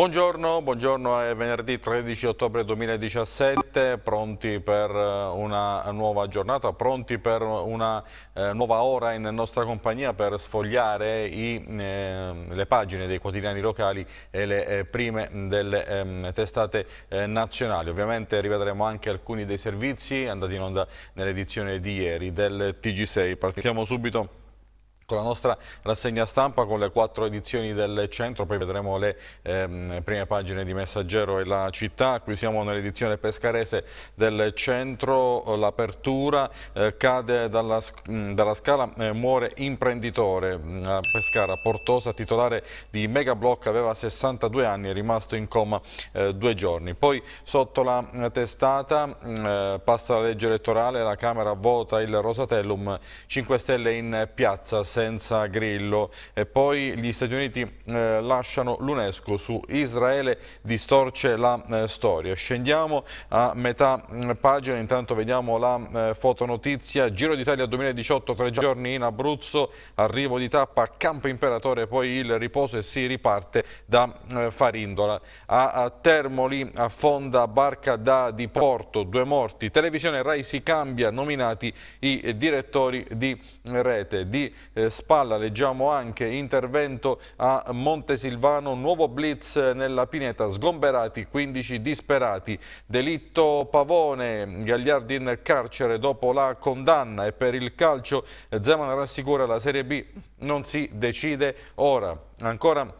Buongiorno, buongiorno, è venerdì 13 ottobre 2017, pronti per eh, una nuova giornata, pronti per una eh, nuova ora in nostra compagnia per sfogliare i, eh, le pagine dei quotidiani locali e le eh, prime delle ehm, testate eh, nazionali. Ovviamente rivedremo anche alcuni dei servizi andati in onda nell'edizione di ieri del TG6. Partiamo subito con la nostra rassegna stampa con le quattro edizioni del centro, poi vedremo le ehm, prime pagine di Messaggero e la città, qui siamo nell'edizione pescarese del centro, l'apertura eh, cade dalla, mh, mm, dalla scala, eh, muore imprenditore a Pescara, Portosa, titolare di Megablock, aveva 62 anni, è rimasto in coma eh, due giorni. Poi sotto la eh, testata mh, mm, eh, passa la legge elettorale, la Camera vota il Rosatellum, 5 Stelle in piazza, senza Grillo. E poi gli Stati Uniti eh, lasciano l'UNESCO su Israele, distorce la eh, storia. Scendiamo a metà mh, mm, pagina, intanto vediamo la eh, fotonotizia. Giro d'Italia 2018, tre giorni in Abruzzo, arrivo di tappa a Campo Imperatore, poi il riposo e si riparte da eh, Farindola. A, a Termoli affonda barca da diporto, due morti. Televisione Rai si cambia, nominati i eh, direttori di mm, rete. Di eh, spalla leggiamo anche intervento a Montesilvano, nuovo blitz nella pineta, sgomberati 15 disperati, delitto Pavone, Gagliardi in carcere dopo la condanna e per il calcio Zeman rassicura la Serie B non si decide ora. Ancora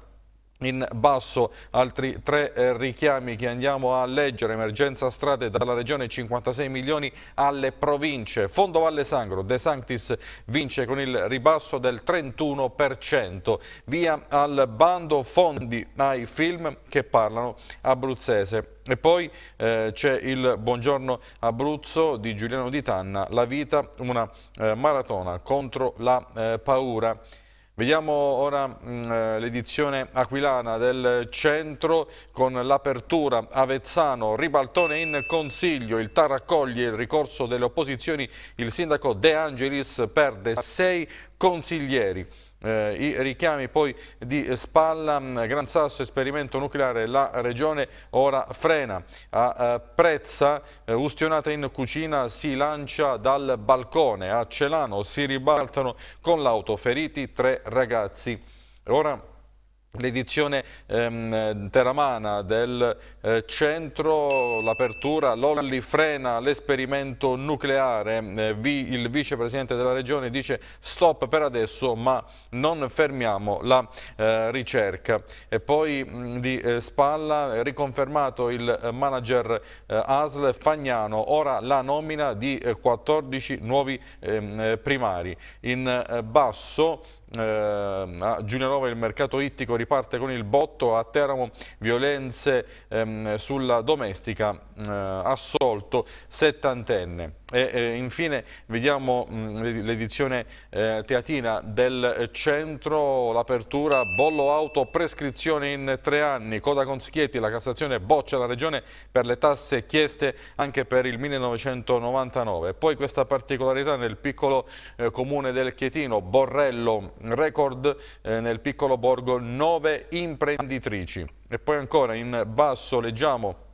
in basso altri tre eh, richiami che andiamo a leggere, emergenza strade dalla regione 56 milioni alle province, Fondo Valle Sangro, De Sanctis vince con il ribasso del 31%, via al bando fondi ai film che parlano abruzzese. E poi eh, c'è il Buongiorno Abruzzo di Giuliano Di Tanna, la vita una eh, maratona contro la eh, paura. Vediamo ora mm, eh, l'edizione aquilana del centro con l'apertura Avezzano, ribaltone in consiglio, il TAR accoglie il ricorso delle opposizioni, il sindaco De Angelis perde sei consiglieri. Eh, I richiami poi di Spalla, mm, Gran Sasso, esperimento nucleare, la regione ora frena. A eh, Prezza, eh, ustionata in cucina, si lancia dal balcone. A Celano si ribaltano con l'auto, feriti tre ragazzi. Ora L'edizione ehm, teramana del eh, centro, l'apertura, l'Olli frena l'esperimento nucleare, eh, vi, il vicepresidente della regione dice stop per adesso ma non fermiamo la eh, ricerca. E poi mh, di eh, spalla eh, riconfermato il eh, manager ASL Fagnano, ora la nomina di 14 nuovi ehm, primari. In basso eh, a ah, Giulianova il mercato ittico riparte con il botto, a Teramo violenze ehm, sulla domestica, eh, assolto settantenne. E, eh, infine vediamo mm, l'edizione eh, teatina del centro, l'apertura, bollo auto, prescrizione in tre anni, coda con Schietti, la Cassazione boccia la Regione per le tasse chieste anche per il 1999. Poi questa particolarità nel piccolo eh, comune del Chietino, Borrello, record eh, nel piccolo borgo 9 imprenditrici. E poi ancora in basso leggiamo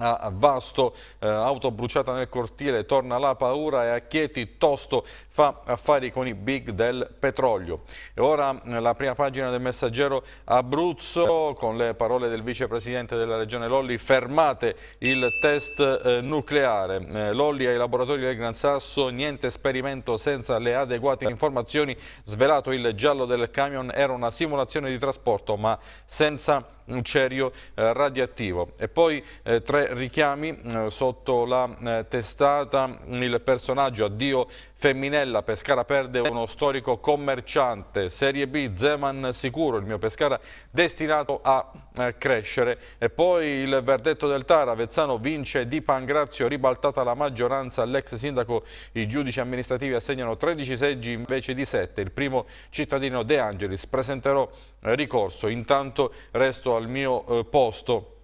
a Vasto, eh, auto bruciata nel cortile, torna la paura e a Chieti Tosto fa affari con i big del petrolio. E ora eh, la prima pagina del messaggero Abruzzo con le parole del vicepresidente della regione Lolli, fermate il test eh, nucleare. Eh, Lolli ai laboratori del Gran Sasso, niente esperimento senza le adeguate informazioni, svelato il giallo del camion era una simulazione di trasporto ma senza un cerio eh, radioattivo. E poi eh, tre richiami eh, sotto la eh, testata il personaggio addio Femminella, Pescara perde uno storico commerciante, Serie B, Zeman sicuro, il mio Pescara destinato a eh, crescere. E poi il verdetto del Tara, Vezzano vince di Pangrazio, ribaltata la maggioranza all'ex sindaco, i giudici amministrativi assegnano 13 seggi invece di 7, il primo cittadino De Angelis presenterò ricorso, intanto resto al mio posto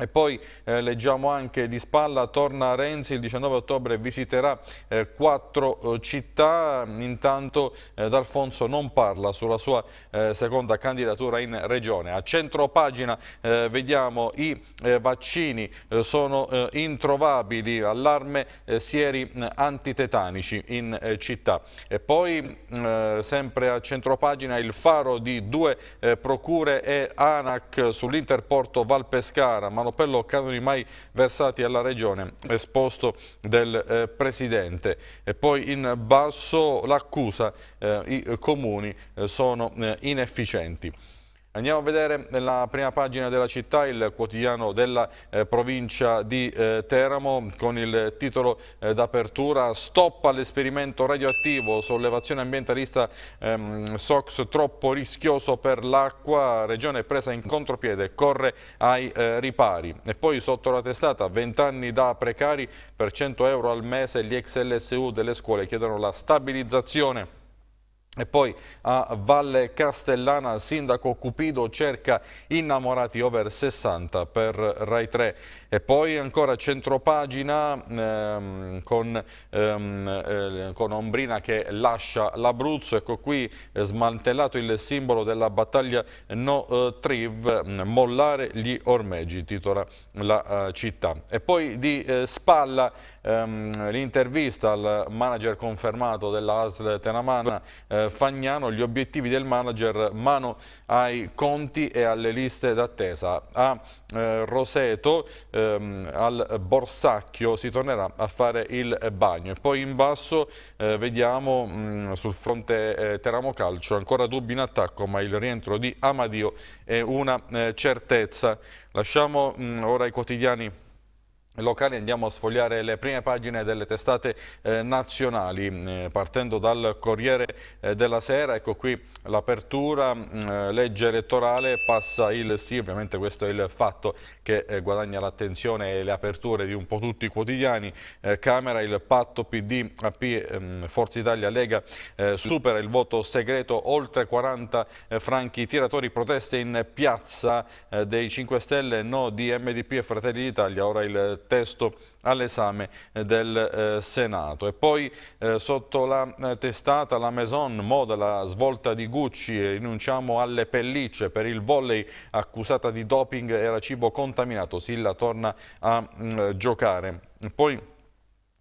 e poi eh, leggiamo anche di spalla, torna Renzi il 19 ottobre, visiterà eh, quattro eh, città, intanto eh, D'Alfonso non parla sulla sua eh, seconda candidatura in regione. A centro pagina eh, vediamo i vaccini sono introvabili, allarme sieri antitetanici in città. E poi mm, sempre a centro pagina il faro di due procure e ANAC sull'interporto Valpescara, ma Romano Pellò, canoni mai versati alla Regione, esposto del eh, Presidente. E poi in basso l'accusa, eh, i eh, comuni eh, sono eh, inefficienti. Andiamo a vedere nella prima pagina della città il quotidiano della eh, provincia di eh, Teramo con il titolo eh, d'apertura Stop all'esperimento radioattivo, sollevazione ambientalista ehm, SOX troppo rischioso per l'acqua, regione presa in contropiede, corre ai eh, ripari. E poi sotto la testata 20 anni da precari per 100 euro al mese gli ex LSU delle scuole chiedono la stabilizzazione e poi a Valle Castellana sindaco Cupido cerca innamorati over 60 per Rai 3. E poi ancora centropagina ehm, con, ehm, eh, con, Ombrina che lascia l'Abruzzo, ecco qui eh, smantellato il simbolo della battaglia No eh, Triv, mm, mollare gli ormeggi, titola la eh, città. E poi di eh, spalla ehm, l'intervista al manager confermato della ASL Tenamana eh, Fagnano, gli obiettivi del manager mano ai conti e alle liste d'attesa. A Roseto ehm, al Borsacchio si tornerà a fare il bagno. E poi in basso eh, vediamo mh, mm, sul fronte eh, Teramo Calcio ancora dubbi in attacco ma il rientro di Amadio è una eh, certezza. Lasciamo mh, mm, ora i quotidiani locali andiamo a sfogliare le prime pagine delle testate eh, nazionali mm, eh, partendo dal Corriere eh, della Sera ecco qui l'apertura mm, eh, legge elettorale passa il sì ovviamente questo è il fatto che eh, guadagna l'attenzione e le aperture di un po' tutti i quotidiani eh, Camera il patto PD AP ehm, Forza Italia Lega supera il voto segreto oltre 40 franchi tiratori proteste in piazza dei 5 Stelle no di MDP e Fratelli d'Italia ora il testo all'esame eh, del eh, Senato. E poi eh, sotto la eh, testata la Maison moda la svolta di Gucci, eh, rinunciamo alle pellicce per il volley accusata di doping era cibo contaminato, Silla torna a mh, mm, giocare. Poi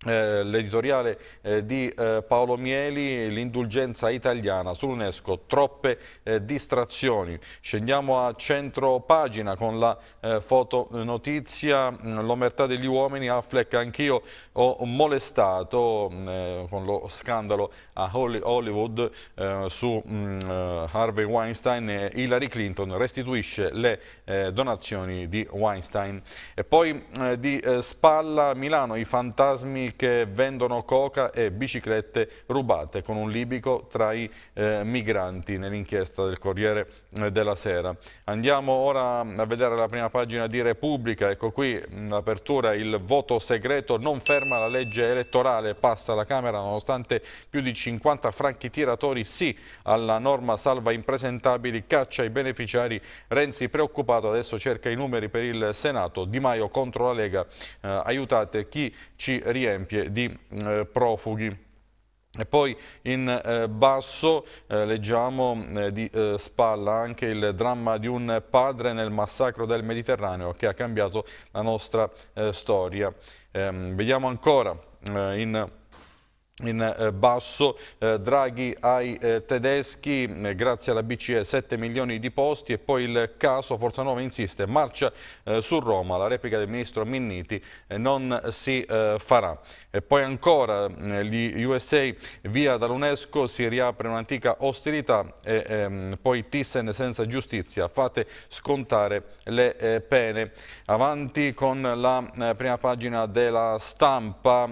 eh, l'editoriale eh, di eh, Paolo Mieli, l'indulgenza italiana sull'UNESCO, troppe eh, distrazioni. Scendiamo a centro pagina con la eh, fotonotizia, mm, l'omertà degli uomini, Affleck anch'io ho molestato mm, eh, con lo scandalo a Hollywood su mh, mm, Harvey Weinstein e Hillary Clinton restituisce le donazioni di Weinstein. E poi di spalla Milano, i fantasmi che vendono coca e biciclette rubate con un libico tra i eh, migranti nell'inchiesta del Corriere eh, della Sera. Andiamo ora a vedere la prima pagina di Repubblica, ecco qui l'apertura, il voto segreto non ferma la legge elettorale, passa la Camera nonostante più di 50 franchi tiratori sì alla norma salva impresentabili, caccia i beneficiari, Renzi preoccupato adesso cerca i numeri per il Senato, Di Maio contro la Lega, eh, aiutate chi ci rientra tempie di eh, profughi. E poi in eh, basso eh, leggiamo eh, di eh, spalla anche il dramma di un padre nel massacro del Mediterraneo che ha cambiato la nostra eh, storia. Ehm, vediamo ancora in in eh, basso, eh, Draghi ai eh, tedeschi, eh, grazie alla BCE 7 milioni di posti e poi il caso Forza Nuova insiste, marcia eh, su Roma, la replica del ministro Minniti eh, non si farà. E poi ancora gli USA via dall'UNESCO, si riapre un'antica ostilità e ehm, poi Thyssen senza giustizia, fate scontare le pene. Avanti con la prima pagina della stampa,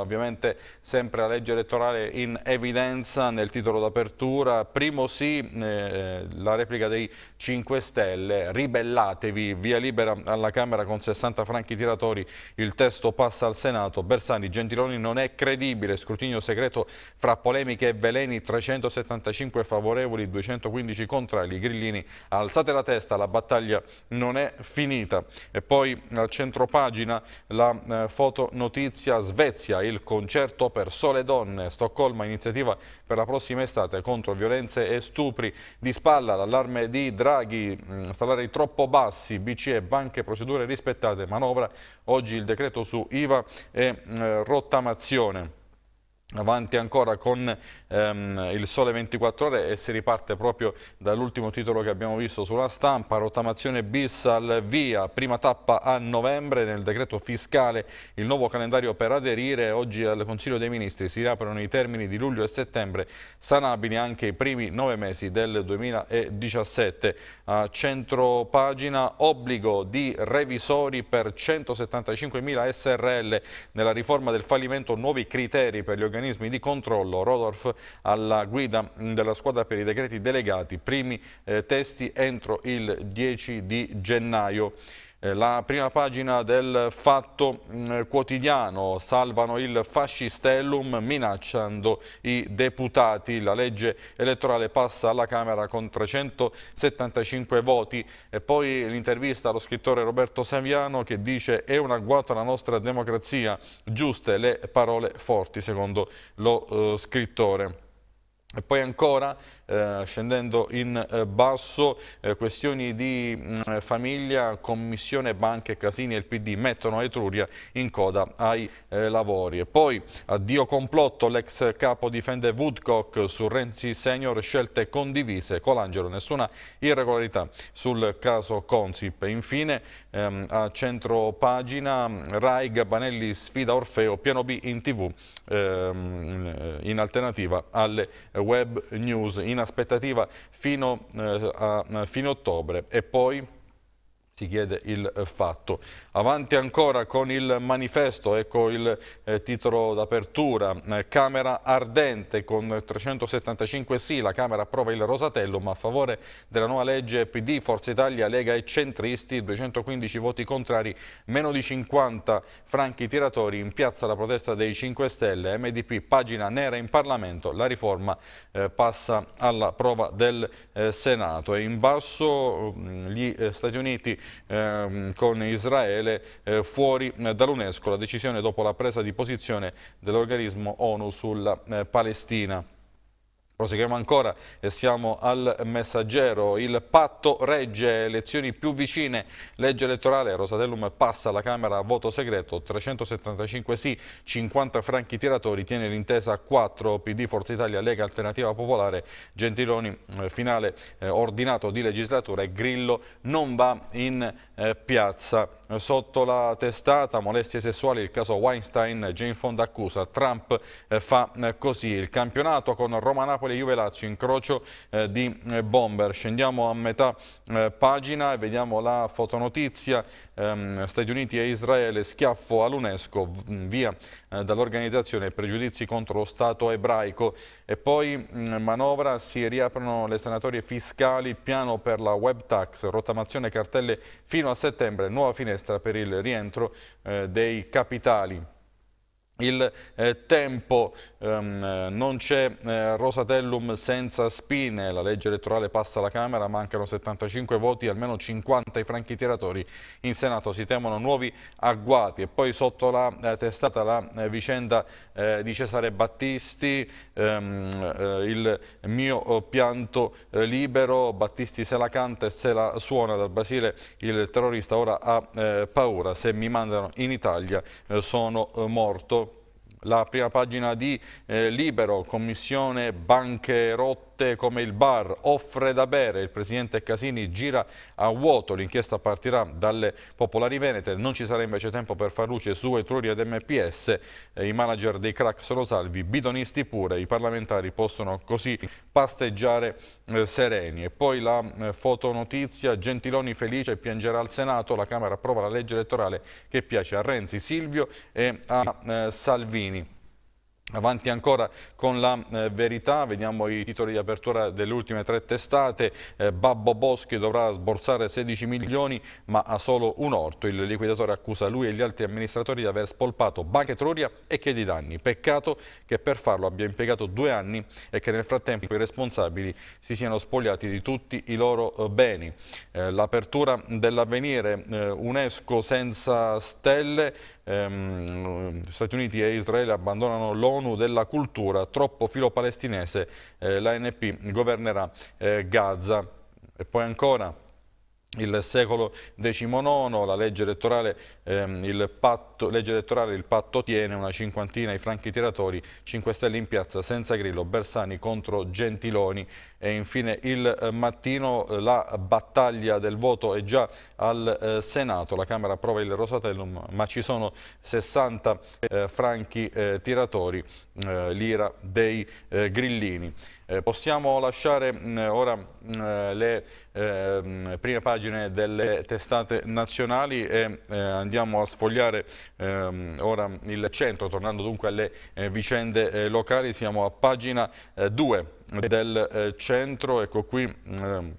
ovviamente sempre la legge elettorale in evidenza nel titolo d'apertura. Primo sì, eh, la replica dei 5 Stelle, ribellatevi, via libera alla Camera con 60 franchi tiratori, il testo passa al Senato, Bersani, Gentiloni non è credibile, scrutinio segreto fra polemiche e veleni, 375 favorevoli, 215 contrari, Grillini, alzate la testa, la battaglia non è finita. E poi al centro pagina la eh, fotonotizia Svezia, il concerto per Sole Donne, Stoccolma iniziativa per la prossima estate contro violenze e stupri di spalla, l'allarme di Draghi, mm, salari troppo bassi, BCE, banche, procedure rispettate, manovra, oggi il decreto su IVA e eh, rottamazione avanti ancora con ehm, il Sole 24 Ore e si riparte proprio dall'ultimo titolo che abbiamo visto sulla stampa, rottamazione bis al via, prima tappa a novembre nel decreto fiscale, il nuovo calendario per aderire, oggi al Consiglio dei Ministri si riaprono i termini di luglio e settembre, sanabili anche i primi nove mesi del 2017, a centro pagina obbligo di revisori per 175.000 SRL, nella riforma del fallimento nuovi criteri per gli organizzatori organismi di controllo, Rodolf alla guida della squadra per i decreti delegati, primi eh, testi entro il 10 di gennaio. Eh, la prima pagina del fatto mm, quotidiano salvano il fascistellum minacciando i deputati. La legge elettorale passa alla Camera con 375 voti e poi l'intervista allo scrittore Roberto Saviano che dice è un agguato alla nostra democrazia, giuste le parole forti secondo lo eh, scrittore. E poi ancora, eh, scendendo in eh, basso, eh, questioni di mh, mm, famiglia, commissione, banche, casini e il PD mettono Etruria in coda ai eh, lavori. E poi, addio complotto, l'ex capo difende Woodcock su Renzi Senior, scelte condivise, Colangelo, nessuna irregolarità sul caso Consip. Infine, ehm, a centro pagina, Rai Gabanelli sfida Orfeo, piano B in tv, ehm, in alternativa alle Web News in aspettativa fino eh, a fine ottobre e poi si chiede il fatto. Avanti ancora con il manifesto, ecco il eh, titolo d'apertura, eh, Camera ardente con 375 sì, la Camera approva il Rosatello ma a favore della nuova legge PD, Forza Italia, Lega e Centristi, 215 voti contrari, meno di 50 franchi tiratori, in piazza la protesta dei 5 Stelle, MDP pagina nera in Parlamento, la riforma eh, passa alla prova del eh, Senato e in basso mm, gli eh, Stati Uniti ehm, con Israele eh, fuori eh, dall'UNESCO, la decisione dopo la presa di posizione dell'organismo ONU sulla eh, Palestina. Proseguiamo ancora e siamo al messaggero. Il patto regge, elezioni più vicine, legge elettorale, Rosatellum passa alla Camera a voto segreto, 375 sì, 50 franchi tiratori, tiene l'intesa 4, PD, Forza Italia, Lega, Alternativa Popolare, Gentiloni, eh, finale eh, ordinato di legislatura e Grillo non va in eh, piazza sotto la testata molestie sessuali, il caso Weinstein, Jane Fonda accusa, Trump eh, fa eh, così. Il campionato con Roma-Napoli e Juve-Lazio, incrocio eh, di bomber. Scendiamo a metà pagina e vediamo la fotonotizia, ehm, Stati Uniti e Israele, schiaffo all'UNESCO, via eh, dall'organizzazione pregiudizi contro lo Stato ebraico. E poi mm, manovra, si riaprono le sanatorie fiscali, piano per la web tax, rottamazione cartelle fino a settembre, nuova finestra per il rientro eh, dei capitali il eh, tempo, um, non c'è eh, Rosatellum senza spine, la legge elettorale passa alla Camera, mancano 75 voti, almeno 50 i franchi tiratori in Senato, si temono nuovi agguati e poi sotto la eh, testata la eh, vicenda eh, di Cesare Battisti, um, il mio pianto libero, Battisti se la canta e se la suona dal Basile, il terrorista ora ha paura, se mi mandano in Italia sono morto la prima pagina di eh, Libero, commissione banche rotte notte come il bar offre da bere, il presidente Casini gira a vuoto, l'inchiesta partirà dalle popolari venete, non ci sarà invece tempo per far luce su Etruria ed MPS, i manager dei crack sono salvi, bidonisti pure, i parlamentari possono così pasteggiare eh, sereni. E poi la eh, fotonotizia, Gentiloni felice piangerà al Senato, la Camera approva la legge elettorale che piace a Renzi, Silvio e a eh, Salvini. Avanti ancora con la eh, verità, vediamo i titoli di apertura delle ultime tre testate. Eh, Babbo Boschi dovrà sborsare 16 milioni ma ha solo un orto. Il liquidatore accusa lui e gli altri amministratori di aver spolpato Banca Etruria e chiede i Danni. Peccato che per farlo abbia impiegato due anni e che nel frattempo i responsabili si siano spogliati di tutti i loro eh, beni. Eh, l'apertura dell'avvenire eh, UNESCO senza stelle, ehm, Stati Uniti e Israele abbandonano l'ONU ONU della cultura, troppo filo-palestinese, eh, l'ANP governerà eh, Gaza. E poi ancora il secolo XIX, la legge elettorale, ehm, il patto, legge elettorale, il patto tiene, una cinquantina i franchi tiratori, 5 Stelle in piazza, senza Grillo, Bersani contro Gentiloni, e infine il eh, mattino eh, la battaglia del voto è già al eh, Senato, la Camera approva il Rosatellum ma ci sono 60 eh, franchi eh, tiratori, eh, l'ira dei grillini. possiamo lasciare mh, mm, ora mh, mm, le ehm, prime pagine delle testate nazionali e andiamo a sfogliare ehm, ora il centro, tornando dunque alle vicende locali, siamo a pagina 2 del eh, centro, ecco qui mm, ehm,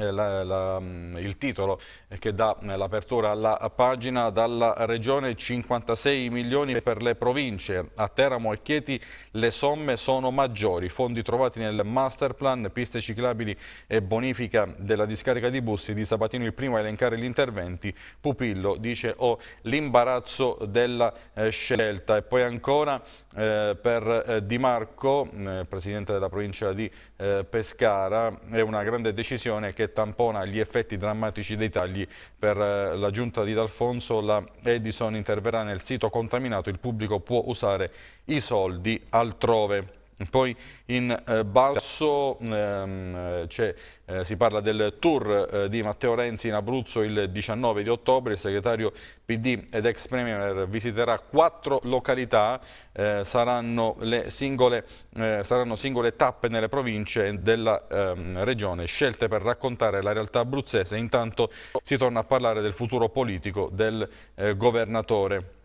eh, la, la, mm, il titolo che dà l'apertura alla pagina dalla regione 56 milioni per le province a Teramo e Chieti le somme sono maggiori fondi trovati nel master plan piste ciclabili e bonifica della discarica di Bussi di Sabatino il primo a elencare gli interventi Pupillo dice ho oh, l'imbarazzo della eh, scelta e poi ancora eh, per eh, Di Marco eh, presidente della provincia di eh, Pescara è una grande decisione che tampona gli effetti drammatici dei tagli per eh, la giunta di D'Alfonso. La Edison interverrà nel sito contaminato, il pubblico può usare i soldi altrove. Poi in eh, basso ehm, eh, si parla del tour eh, di Matteo Renzi in Abruzzo il 19 di ottobre, il segretario PD ed ex Premier visiterà quattro località, eh, saranno, singole, eh, saranno singole tappe nelle province della ehm, regione, scelte per raccontare la realtà abruzzese, intanto si torna a parlare del futuro politico del eh, governatore.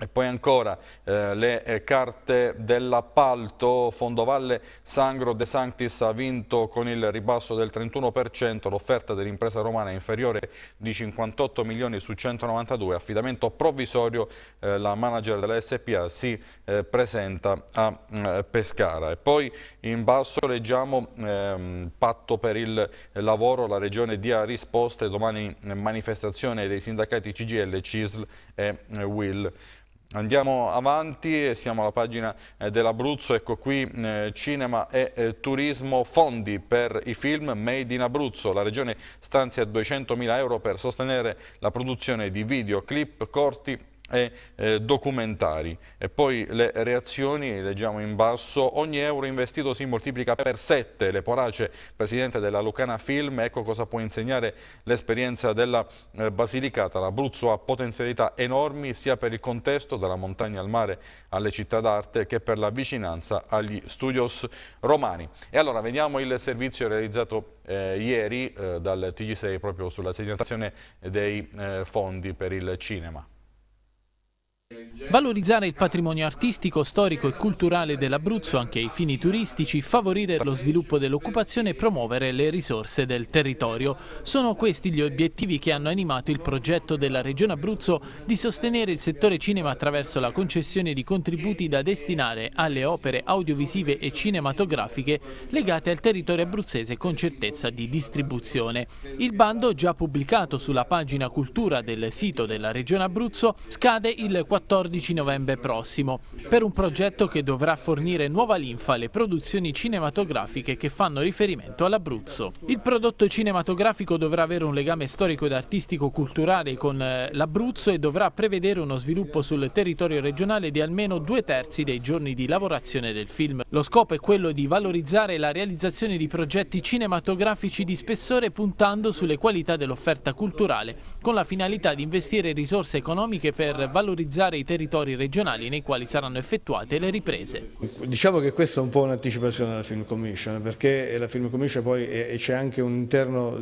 E poi ancora eh, le eh, carte dell'appalto, Fondovalle Sangro De Sanctis ha vinto con il ribasso del 31%, l'offerta dell'impresa romana è inferiore di 58 milioni su 192, affidamento provvisorio, eh, la manager della SPA si eh, presenta a mm, Pescara. E poi in basso leggiamo ehm, patto per il lavoro, la regione dia risposte, domani eh, manifestazione dei sindacati CGL, CISL e eh, WIL. Andiamo avanti, siamo alla pagina eh, dell'Abruzzo, ecco qui eh, cinema e eh, turismo, fondi per i film Made in Abruzzo. La regione stanzia 200.000 euro per sostenere la produzione di videoclip corti e eh, documentari. E poi le reazioni, leggiamo in basso, ogni euro investito si moltiplica per sette. Le Porace, presidente della Lucana Film, ecco cosa può insegnare l'esperienza della eh, Basilicata. L'Abruzzo ha potenzialità enormi sia per il contesto, dalla montagna al mare alle città d'arte, che per la vicinanza agli studios romani. E allora vediamo il servizio realizzato eh, ieri eh, dal TG6 proprio sulla segnalazione dei eh, fondi per il cinema. Valorizzare il patrimonio artistico, storico e culturale dell'Abruzzo anche ai fini turistici, favorire lo sviluppo dell'occupazione e promuovere le risorse del territorio. Sono questi gli obiettivi che hanno animato il progetto della Regione Abruzzo di sostenere il settore cinema attraverso la concessione di contributi da destinare alle opere audiovisive e cinematografiche legate al territorio abruzzese con certezza di distribuzione. Il bando, già pubblicato sulla pagina cultura del sito della Regione Abruzzo, scade il 14 14 novembre prossimo, per un progetto che dovrà fornire nuova linfa alle produzioni cinematografiche che fanno riferimento all'Abruzzo. Il prodotto cinematografico dovrà avere un legame storico ed artistico-culturale con eh, l'Abruzzo e dovrà prevedere uno sviluppo sul territorio regionale di almeno due terzi dei giorni di lavorazione del film. Lo scopo è quello di valorizzare la realizzazione di progetti cinematografici di spessore puntando sulle qualità dell'offerta culturale, con la finalità di investire risorse economiche per valorizzare valutare i territori regionali nei quali saranno effettuate le riprese. Diciamo che questa è un po' un'anticipazione della Film Commission perché la Film Commission poi c'è anche all'interno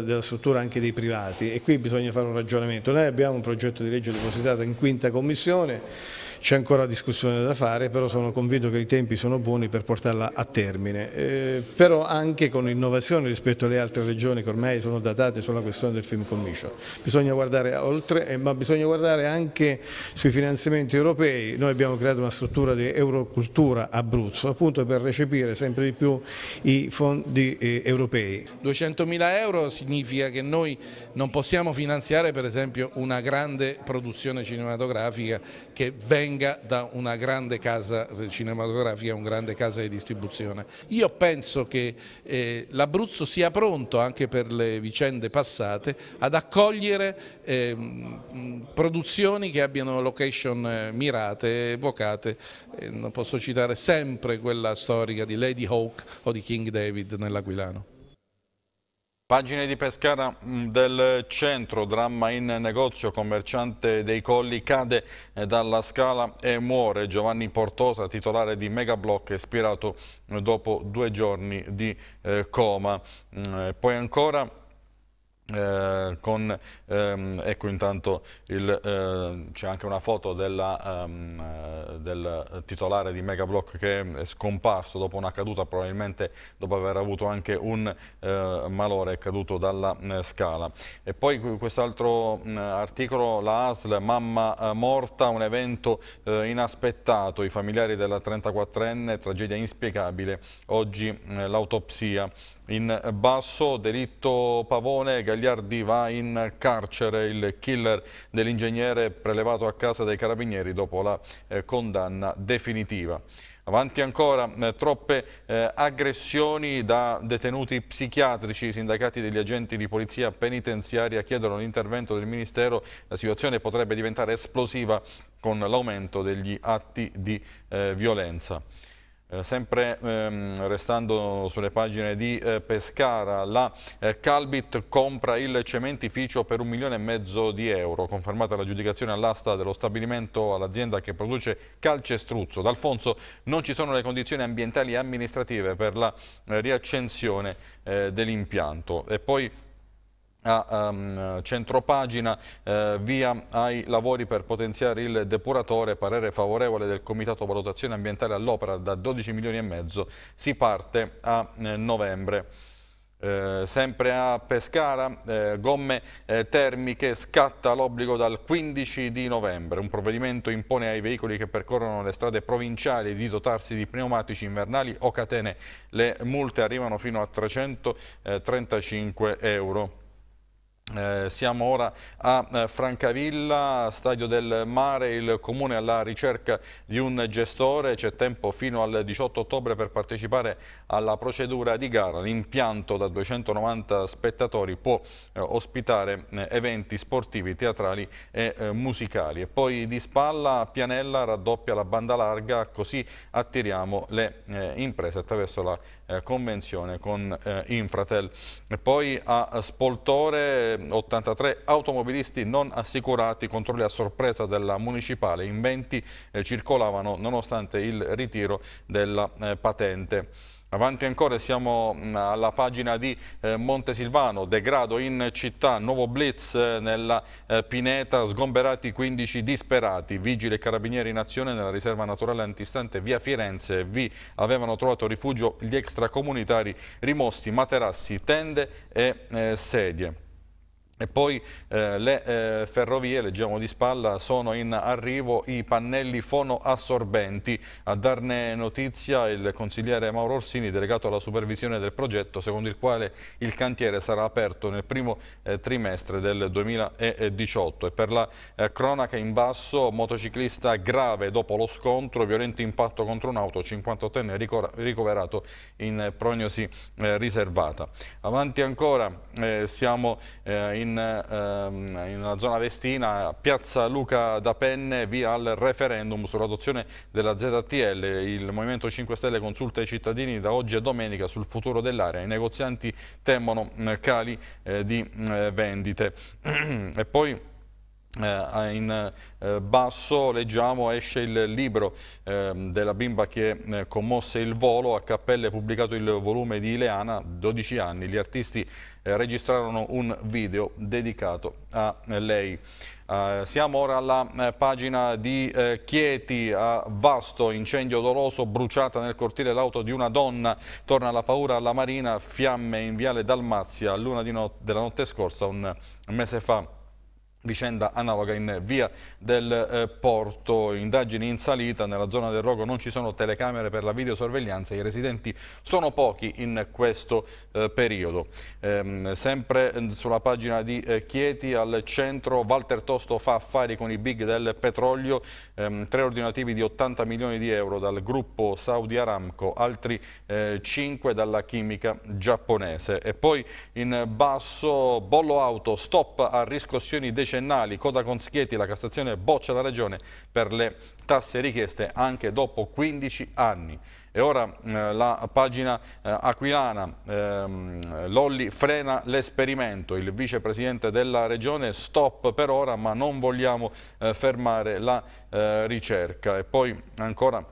della struttura anche dei privati e qui bisogna fare un ragionamento. Noi abbiamo un progetto di legge depositato in quinta commissione c'è ancora discussione da fare, però sono convinto che i tempi sono buoni per portarla a termine. Eh, però anche con innovazione rispetto alle altre regioni che ormai sono datate sulla questione del Film Commission. Bisogna guardare oltre, eh, ma bisogna guardare anche sui finanziamenti europei. Noi abbiamo creato una struttura di Eurocultura Abruzzo, appunto per recepire sempre di più i fondi eh, europei. 200.000 euro significa che noi non possiamo finanziare per esempio una grande produzione cinematografica che venga venga da una grande casa cinematografica, un grande casa di distribuzione. Io penso che eh, l'Abruzzo sia pronto anche per le vicende passate ad accogliere eh, produzioni che abbiano location eh, mirate, evocate, eh, posso citare sempre quella storica di Lady Hawk o di King David nell'Aquilano. Pagine di Pescara mm, del centro, dramma in negozio, commerciante dei colli cade eh, dalla scala e muore. Giovanni Portosa, titolare di Megablock, espirato eh, dopo due giorni di eh, coma. Mm, poi ancora... Eh, con ehm, ecco intanto eh, c'è anche una foto della, ehm, eh, del titolare di Megablock che è scomparso dopo una caduta probabilmente dopo aver avuto anche un eh, malore è caduto dalla eh, scala e poi quest'altro mm, articolo la ASL mamma morta un evento inaspettato i familiari della 34enne tragedia inspiegabile oggi l'autopsia in basso, delitto Pavone, Gagliardi va in carcere, il killer dell'ingegnere prelevato a casa dai carabinieri dopo la eh, condanna definitiva. Avanti ancora eh, troppe eh, aggressioni da detenuti psichiatrici, i sindacati degli agenti di polizia penitenziaria chiedono l'intervento del Ministero, la situazione potrebbe diventare esplosiva con l'aumento degli atti di eh, violenza. Eh, sempre ehm, restando sulle pagine di eh, Pescara, la eh, Calbit compra il cementificio per un milione e mezzo di euro, confermata l'aggiudicazione all'asta dello stabilimento all'azienda che produce calcestruzzo. D'Alfonso non ci sono le condizioni ambientali e amministrative per la eh, riaccensione eh, dell'impianto. E poi a um, centropagina eh, via ai lavori per potenziare il depuratore parere favorevole del comitato valutazione ambientale all'opera da 12 milioni e mezzo si parte a eh, novembre eh, sempre a Pescara, eh, gomme eh, termiche scatta l'obbligo dal 15 di novembre. Un provvedimento impone ai veicoli che percorrono le strade provinciali di dotarsi di pneumatici invernali o catene. Le multe arrivano fino a 335 eh, euro. Eh, siamo ora a eh, Francavilla, Stadio del Mare, il Comune alla ricerca di un gestore, c'è tempo fino al 18 ottobre per partecipare alla procedura di gara, l'impianto da 290 spettatori può eh, ospitare eh, eventi sportivi, teatrali e eh, musicali. E poi di spalla Pianella raddoppia la banda larga, così attiriamo le eh, imprese attraverso la convenzione con Infratel. E poi a Spoltore 83 automobilisti non assicurati, controlli a sorpresa della municipale, in 20 circolavano nonostante il ritiro della patente. Avanti ancora siamo alla pagina di Montesilvano, degrado in città, nuovo blitz nella Pineta, sgomberati 15 disperati, vigili e carabinieri in azione nella riserva naturale antistante via Firenze, vi avevano trovato rifugio gli extracomunitari rimossi materassi, tende e sedie. E poi eh, le eh, ferrovie, leggiamo di spalla, sono in arrivo i pannelli fonoassorbenti. A darne notizia il consigliere Mauro Orsini, delegato alla supervisione del progetto, secondo il quale il cantiere sarà aperto nel primo eh, trimestre del 2018. E per la eh, cronaca in basso, motociclista grave dopo lo scontro, violento impatto contro un'auto, 58enne ricoverato in prognosi eh, riservata. Avanti ancora, eh, siamo in in, ehm, in una zona vestina, piazza Luca da Penne, via al referendum sull'adozione della ZTL. Il Movimento 5 Stelle consulta i cittadini da oggi a domenica sul futuro dell'area. I negozianti temono eh, cali eh, di eh, vendite. e poi... Eh, in eh, basso leggiamo esce il libro eh, della bimba che eh, commosse il volo, a Cappelle pubblicato il volume di Ileana, 12 anni, gli artisti eh, registrarono un video dedicato a eh, lei. Uh, siamo ora alla uh, pagina di uh, Chieti, a vasto incendio doloso, bruciata nel cortile l'auto di una donna, torna la paura alla Marina, fiamme in Viale Dalmazia, a luna not della notte scorsa, un mese fa. Vicenda analoga in via del eh, Porto, indagini in salita, nella zona del Rogo non ci sono telecamere per la videosorveglianza, i residenti sono pochi in questo eh, periodo. Ehm, sempre eh, sulla pagina di eh, Chieti, al centro, Walter Tosto fa affari con i big del petrolio, ehm, tre ordinativi di 80 milioni di euro dal gruppo Saudi Aramco, altri 5 eh, dalla chimica giapponese. E poi in basso, bollo auto, stop a riscossioni decisive decennali, Coda Conschietti, la Cassazione boccia la Regione per le tasse richieste anche dopo 15 anni. E ora eh, la pagina eh, aquilana, ehm, Lolli frena l'esperimento, il vicepresidente della regione stop per ora ma non vogliamo eh, fermare la eh, ricerca. E poi ancora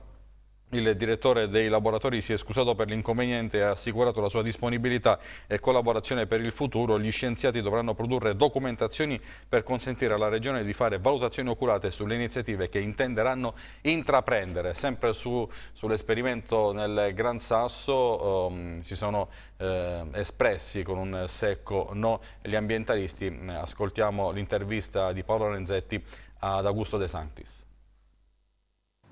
il direttore dei laboratori si è scusato per l'inconveniente e ha assicurato la sua disponibilità e collaborazione per il futuro. Gli scienziati dovranno produrre documentazioni per consentire alla Regione di fare valutazioni oculate sulle iniziative che intenderanno intraprendere. Sempre su, sull'esperimento nel Gran Sasso um, si sono eh, espressi con un secco no gli ambientalisti. Ascoltiamo l'intervista di Paolo Renzetti ad Augusto De Santis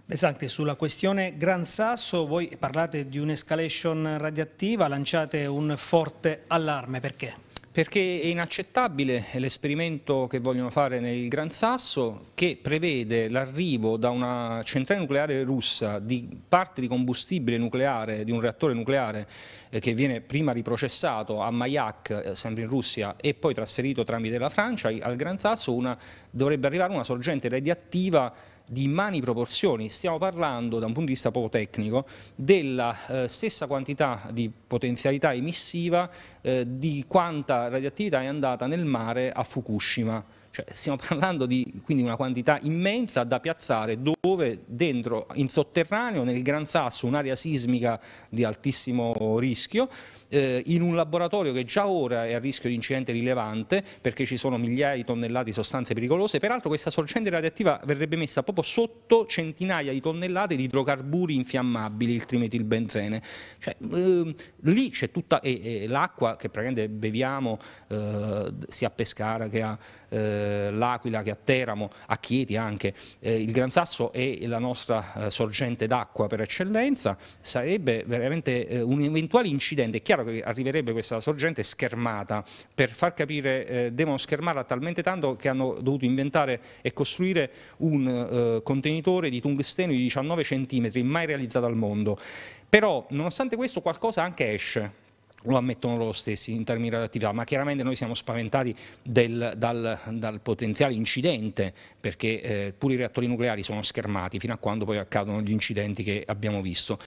pesante sulla questione Gran Sasso. Voi parlate di un'escalation radioattiva, lanciate un forte allarme. Perché? Perché è inaccettabile l'esperimento che vogliono fare nel Gran Sasso che prevede l'arrivo da una centrale nucleare russa di parte di combustibile nucleare, di un reattore nucleare eh, che viene prima riprocessato a Mayak, eh, sempre in Russia, e poi trasferito tramite la Francia al Gran Sasso, una, dovrebbe arrivare una sorgente radioattiva di immani proporzioni, stiamo parlando da un punto di vista poco tecnico della eh, stessa quantità di potenzialità emissiva eh, di quanta radioattività è andata nel mare a Fukushima. Cioè, stiamo parlando di quindi, una quantità immensa da piazzare dove dentro in sotterraneo, nel Gran Sasso, un'area sismica di altissimo rischio, eh, in un laboratorio che già ora è a rischio di incidente rilevante perché ci sono migliaia di tonnellate di sostanze pericolose, peraltro questa sorgente radioattiva verrebbe messa proprio sotto centinaia di tonnellate di idrocarburi infiammabili, il trimetilbenzene. Cioè, eh, lì c'è tutta eh, l'acqua che praticamente beviamo eh, sia a Pescara che a eh, L'Aquila, che a Teramo, a Chieti anche. Eh, il Gran Sasso è la nostra sorgente d'acqua per eccellenza, sarebbe veramente un eventuale incidente. È chiaro arriverebbe questa sorgente schermata per far capire, eh, devono schermarla talmente tanto che hanno dovuto inventare e costruire un eh, contenitore di tungsteno di 19 cm mai realizzato al mondo. Però nonostante questo qualcosa anche esce, lo ammettono loro stessi in termini di radioattività, ma chiaramente noi siamo spaventati del, dal, dal, potenziale incidente, perché eh, pure i reattori nucleari sono schermati fino a quando poi accadono gli incidenti che abbiamo visto.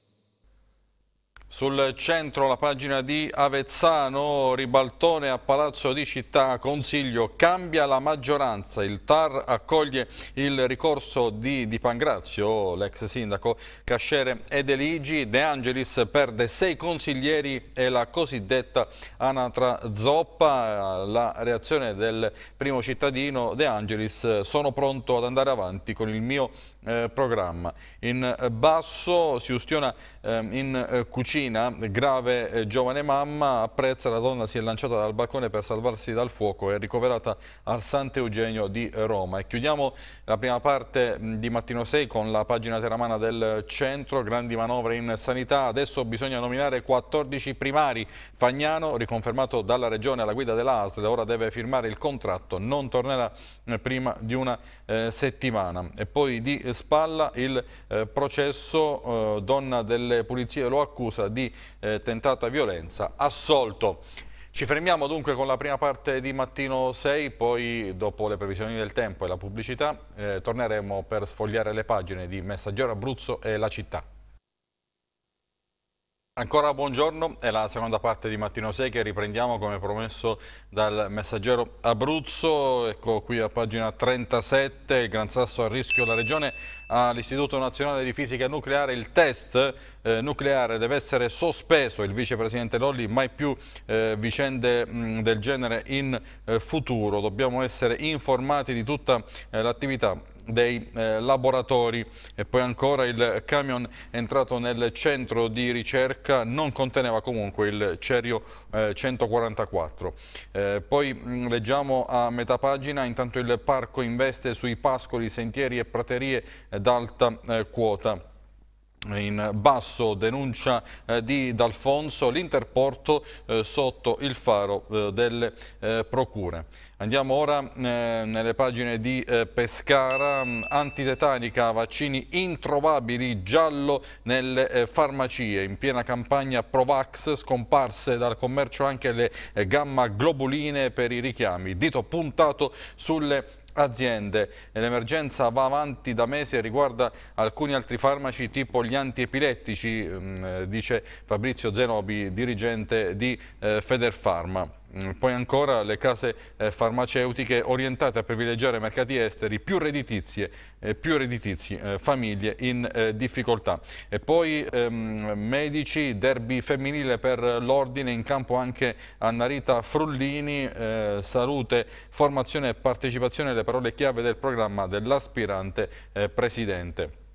Sul centro la pagina di Avezzano, ribaltone a Palazzo di Città, Consiglio cambia la maggioranza, il TAR accoglie il ricorso di, di Pangrazio, l'ex sindaco Cascere Edeligi, De Angelis perde sei consiglieri e la cosiddetta anatra zoppa, la reazione del primo cittadino De Angelis, sono pronto ad andare avanti con il mio eh, programma. In eh, basso si ustiona ehm, eh, in cucina, grave eh, giovane mamma, apprezza la donna si è lanciata dal balcone per salvarsi dal fuoco e ricoverata al Sant'Eugenio di Roma. E chiudiamo la prima parte di Mattino 6 con la pagina teramana del centro, grandi manovre in sanità, adesso bisogna nominare 14 primari. Fagnano, riconfermato dalla Regione alla guida dell'ASL, ora deve firmare il contratto, non tornerà eh, prima di una eh, settimana. E poi di spalla il eh, processo, eh, donna delle pulizie lo accusa di eh, tentata violenza, assolto. Ci fermiamo dunque con la prima parte di Mattino 6, poi dopo le previsioni del tempo e la pubblicità eh, torneremo per sfogliare le pagine di Messaggero Abruzzo e la città. Ancora buongiorno, è la seconda parte di Mattino 6 che riprendiamo come promesso dal messaggero Abruzzo, ecco qui a pagina 37, il Gran Sasso a rischio, della regione all'Istituto Nazionale di Fisica Nucleare, il test eh, nucleare deve essere sospeso, il vicepresidente Lolli, mai più eh, vicende mh, del genere in eh, futuro, dobbiamo essere informati di tutta eh, l'attività dei eh, laboratori e poi ancora il camion entrato nel centro di ricerca non conteneva comunque il cerio eh, 144 eh, poi mh, mm, leggiamo a metà pagina intanto il parco investe sui pascoli sentieri e praterie eh, d'alta eh, quota in basso denuncia eh, di D'Alfonso l'interporto eh, sotto il faro eh, delle procure. Andiamo ora nelle pagine di Pescara, mm, antitetanica, vaccini introvabili, giallo nelle farmacie, in piena campagna Provax, scomparse dal commercio anche le gamma globuline per i richiami, dito puntato sulle aziende. L'emergenza va avanti da mesi e riguarda alcuni altri farmaci tipo gli antiepilettici, mm, eh, dice Fabrizio Zenobi, dirigente di eh, Federpharma. Mm, poi ancora le case eh, farmaceutiche orientate a privilegiare mercati esteri più redditizie, eh, più redditizi, eh, famiglie in difficoltà. E poi ehm, medici, derby femminile per l'ordine, in campo anche Annarita Frullini, eh, salute, formazione e partecipazione, le parole chiave del programma dell'aspirante eh, presidente.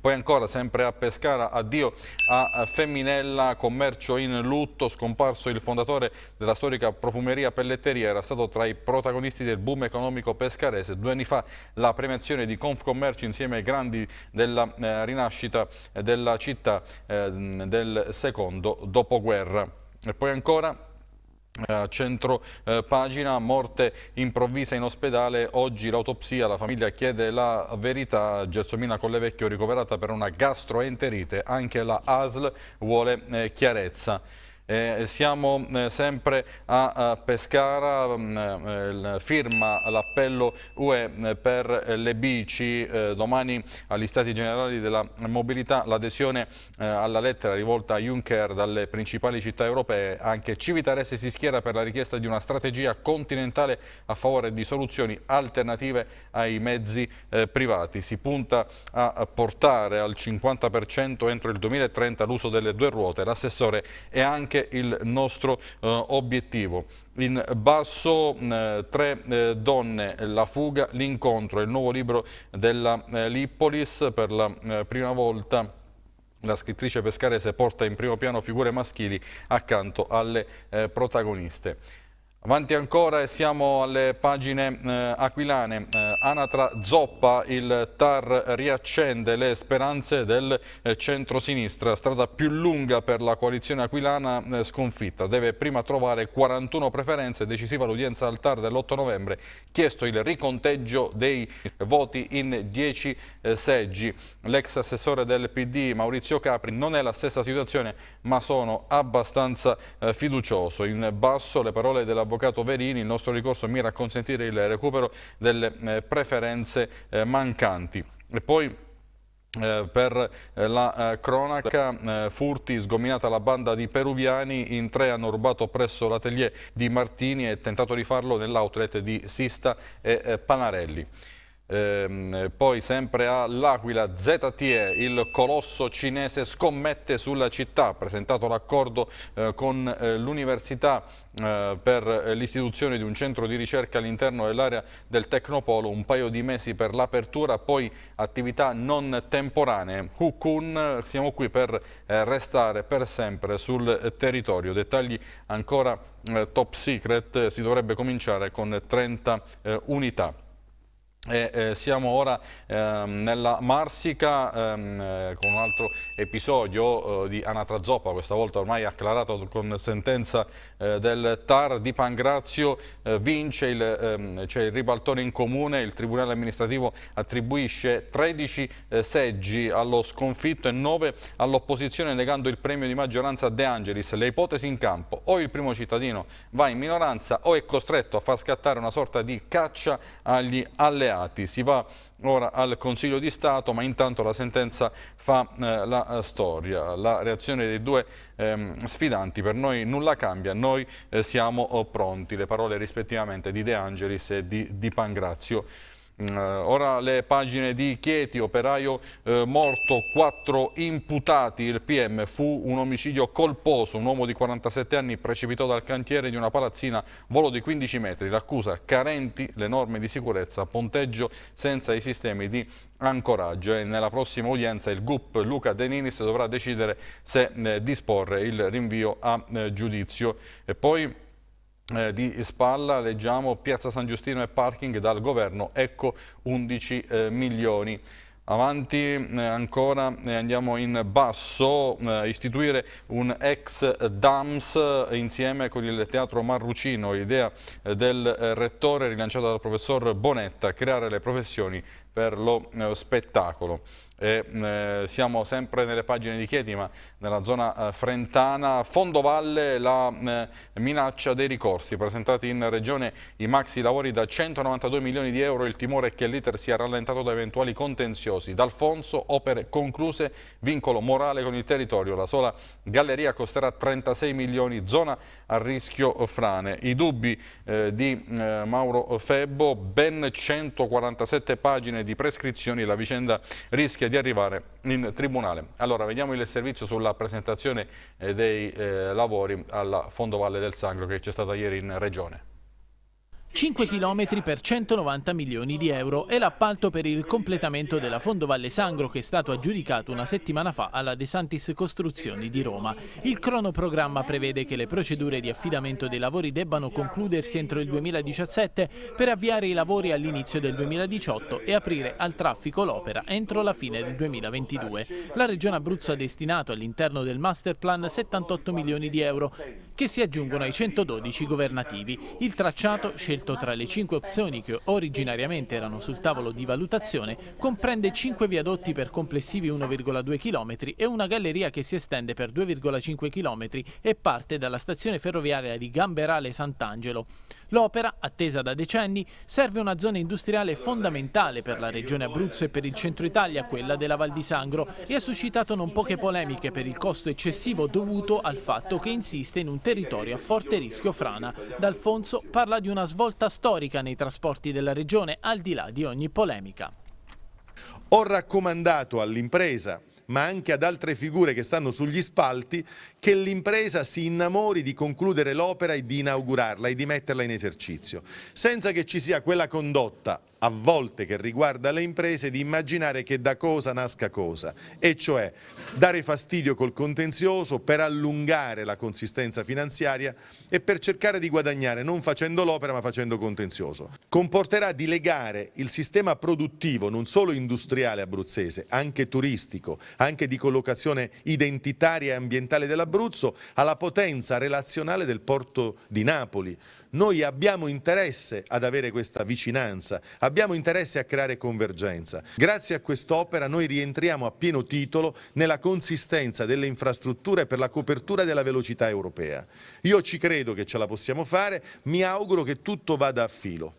Poi ancora, sempre a Pescara, addio a Femminella, commercio in lutto, scomparso il fondatore della storica profumeria Pelletteria, era stato tra i protagonisti del boom economico pescarese. Due anni fa la premiazione di Confcommercio insieme ai grandi della eh, rinascita della città eh, del secondo dopoguerra. E poi ancora... Uh, centro uh, pagina, morte improvvisa in ospedale, oggi l'autopsia, la famiglia chiede la verità, Gelsomina Collevecchio ricoverata per una gastroenterite, anche la ASL vuole eh, chiarezza. Eh, siamo eh, sempre a, a Pescara, mm, eh, firma l'appello UE eh, per le bici, eh, domani agli Stati Generali della Mobilità l'adesione eh, alla lettera rivolta a Juncker dalle principali città europee, anche Civitarese si schiera per la richiesta di una strategia continentale a favore di soluzioni alternative ai mezzi privati. Si punta a portare al 50% entro il 2030 l'uso delle due ruote, l'assessore è anche anche il nostro eh, obiettivo. In basso eh, tre eh, donne, la fuga, l'incontro, il nuovo libro della eh, Lippolis per la eh, prima volta. La scrittrice pescarese porta in primo piano figure maschili accanto alle eh, protagoniste. Avanti ancora e siamo alle pagine eh, aquilane. Eh, Anatra zoppa, il TAR riaccende le speranze del eh, centrosinistra. Strada più lunga per la coalizione aquilana eh, sconfitta. Deve prima trovare 41 preferenze. Decisiva l'udienza al TAR dell'8 novembre. Chiesto il riconteggio dei voti in 10 eh, seggi. L'ex assessore del PD Maurizio Capri non è la stessa situazione ma sono abbastanza eh, fiducioso. In basso le parole dell'avvocato avvocato Verini, il nostro ricorso mira a consentire il recupero delle eh, preferenze eh, mancanti. E poi eh, per eh, la eh, cronaca, furti sgominata la banda di peruviani, in tre hanno rubato presso l'atelier di Martini e tentato di farlo nell'outlet di Sista e Panarelli. Ehm, poi sempre all'Aquila ZTE, il colosso cinese scommette sulla città, presentato l'accordo eh, con eh, l'università eh, per l'istituzione di un centro di ricerca all'interno dell'area del Tecnopolo, un paio di mesi per l'apertura, poi attività non temporanee. Hukun, siamo qui per eh, restare per sempre sul territorio, dettagli ancora eh, top secret, si dovrebbe cominciare con 30 eh, unità. E, eh, siamo ora ehm, nella Marsica ehm, eh, con un altro episodio eh, di Anatra Zoppa, questa volta ormai acclarato con sentenza eh, del TAR di Pangrazio, eh, vince il, ehm, cioè il, ribaltone in comune, il Tribunale amministrativo attribuisce 13 eh, seggi allo sconfitto e 9 all'opposizione negando il premio di maggioranza a De Angelis. Le ipotesi in campo, o il primo cittadino va in minoranza o è costretto a far scattare una sorta di caccia agli alleati reati. Si va ora al Consiglio di Stato, ma intanto la sentenza fa eh, la eh, storia. La reazione dei due ehm, sfidanti per noi nulla cambia, noi eh, siamo oh, pronti. Le parole rispettivamente di De Angelis e di, di Pangrazio. Mm, eh, ora le pagine di Chieti, operaio eh, morto, quattro imputati, il PM fu un omicidio colposo, un uomo di 47 anni precipitò dal cantiere di una palazzina, volo di 15 metri, l'accusa carenti le norme di sicurezza, ponteggio senza i sistemi di ancoraggio e nella prossima udienza il GUP Luca De Ninis dovrà decidere se eh, disporre il rinvio a eh, giudizio. E poi eh, di spalla leggiamo Piazza San Giustino e parking dal governo, ecco 11 eh, milioni. Avanti eh, ancora eh, andiamo in basso, eh, istituire un ex DAMS eh, insieme con il Teatro Marrucino, l'idea eh, del eh, rettore rilanciata dal professor Bonetta, creare le professioni per lo spettacolo. E, eh, siamo sempre nelle pagine di Chieti ma nella zona eh, frentana Fondovalle la eh, minaccia dei ricorsi presentati in regione i maxi lavori da 192 milioni di euro il timore è che l'iter sia rallentato da eventuali contenziosi D'Alfonso opere concluse vincolo morale con il territorio la sola galleria costerà 36 milioni zona a rischio frane i dubbi eh, di eh, Mauro Febbo ben 147 pagine di prescrizioni la vicenda rischia rischia di arrivare in tribunale. Allora, vediamo il servizio sulla presentazione eh, dei eh, lavori alla Fondo Valle del Sangro che c'è stata ieri in Regione. 5 km per 190 milioni di euro è l'appalto per il completamento della Fondo Valle Sangro che è stato aggiudicato una settimana fa alla De Santis Costruzioni di Roma. Il cronoprogramma prevede che le procedure di affidamento dei lavori debbano concludersi entro il 2017 per avviare i lavori all'inizio del 2018 e aprire al traffico l'opera entro la fine del 2022. La Regione Abruzzo ha destinato all'interno del master plan 78 milioni di euro che si aggiungono ai 112 governativi. Il tracciato scelto scelto tra le cinque opzioni che originariamente erano sul tavolo di valutazione comprende cinque viadotti per complessivi 1,2 km e una galleria che si estende per 2,5 km e parte dalla stazione ferroviaria di Gamberale Sant'Angelo. L'opera, attesa da decenni, serve una zona industriale fondamentale per la regione Abruzzo e per il centro Italia, quella della Val di Sangro, e ha suscitato non poche polemiche per il costo eccessivo dovuto al fatto che insiste in un territorio a forte rischio frana. D'Alfonso parla di una svolta storica nei trasporti della regione, al di là di ogni polemica. Ho raccomandato all'impresa ma anche ad altre figure che stanno sugli spalti, che l'impresa si innamori di concludere l'opera e di inaugurarla e di metterla in esercizio, senza che ci sia quella condotta, a volte che riguarda le imprese, di immaginare che da cosa nasca cosa, e cioè dare fastidio col contenzioso per allungare la consistenza finanziaria e per cercare di guadagnare non facendo l'opera ma facendo contenzioso. Comporterà di legare il sistema produttivo non solo industriale abruzzese, anche turistico, anche di collocazione identitaria e ambientale dell'Abruzzo, Abruzzo alla potenza relazionale del porto di Napoli. Noi abbiamo interesse ad avere questa vicinanza, abbiamo interesse a creare convergenza. Grazie a quest'opera noi rientriamo a pieno titolo nella consistenza delle infrastrutture per la copertura della velocità europea. Io ci credo che ce la possiamo fare, mi auguro che tutto vada a filo.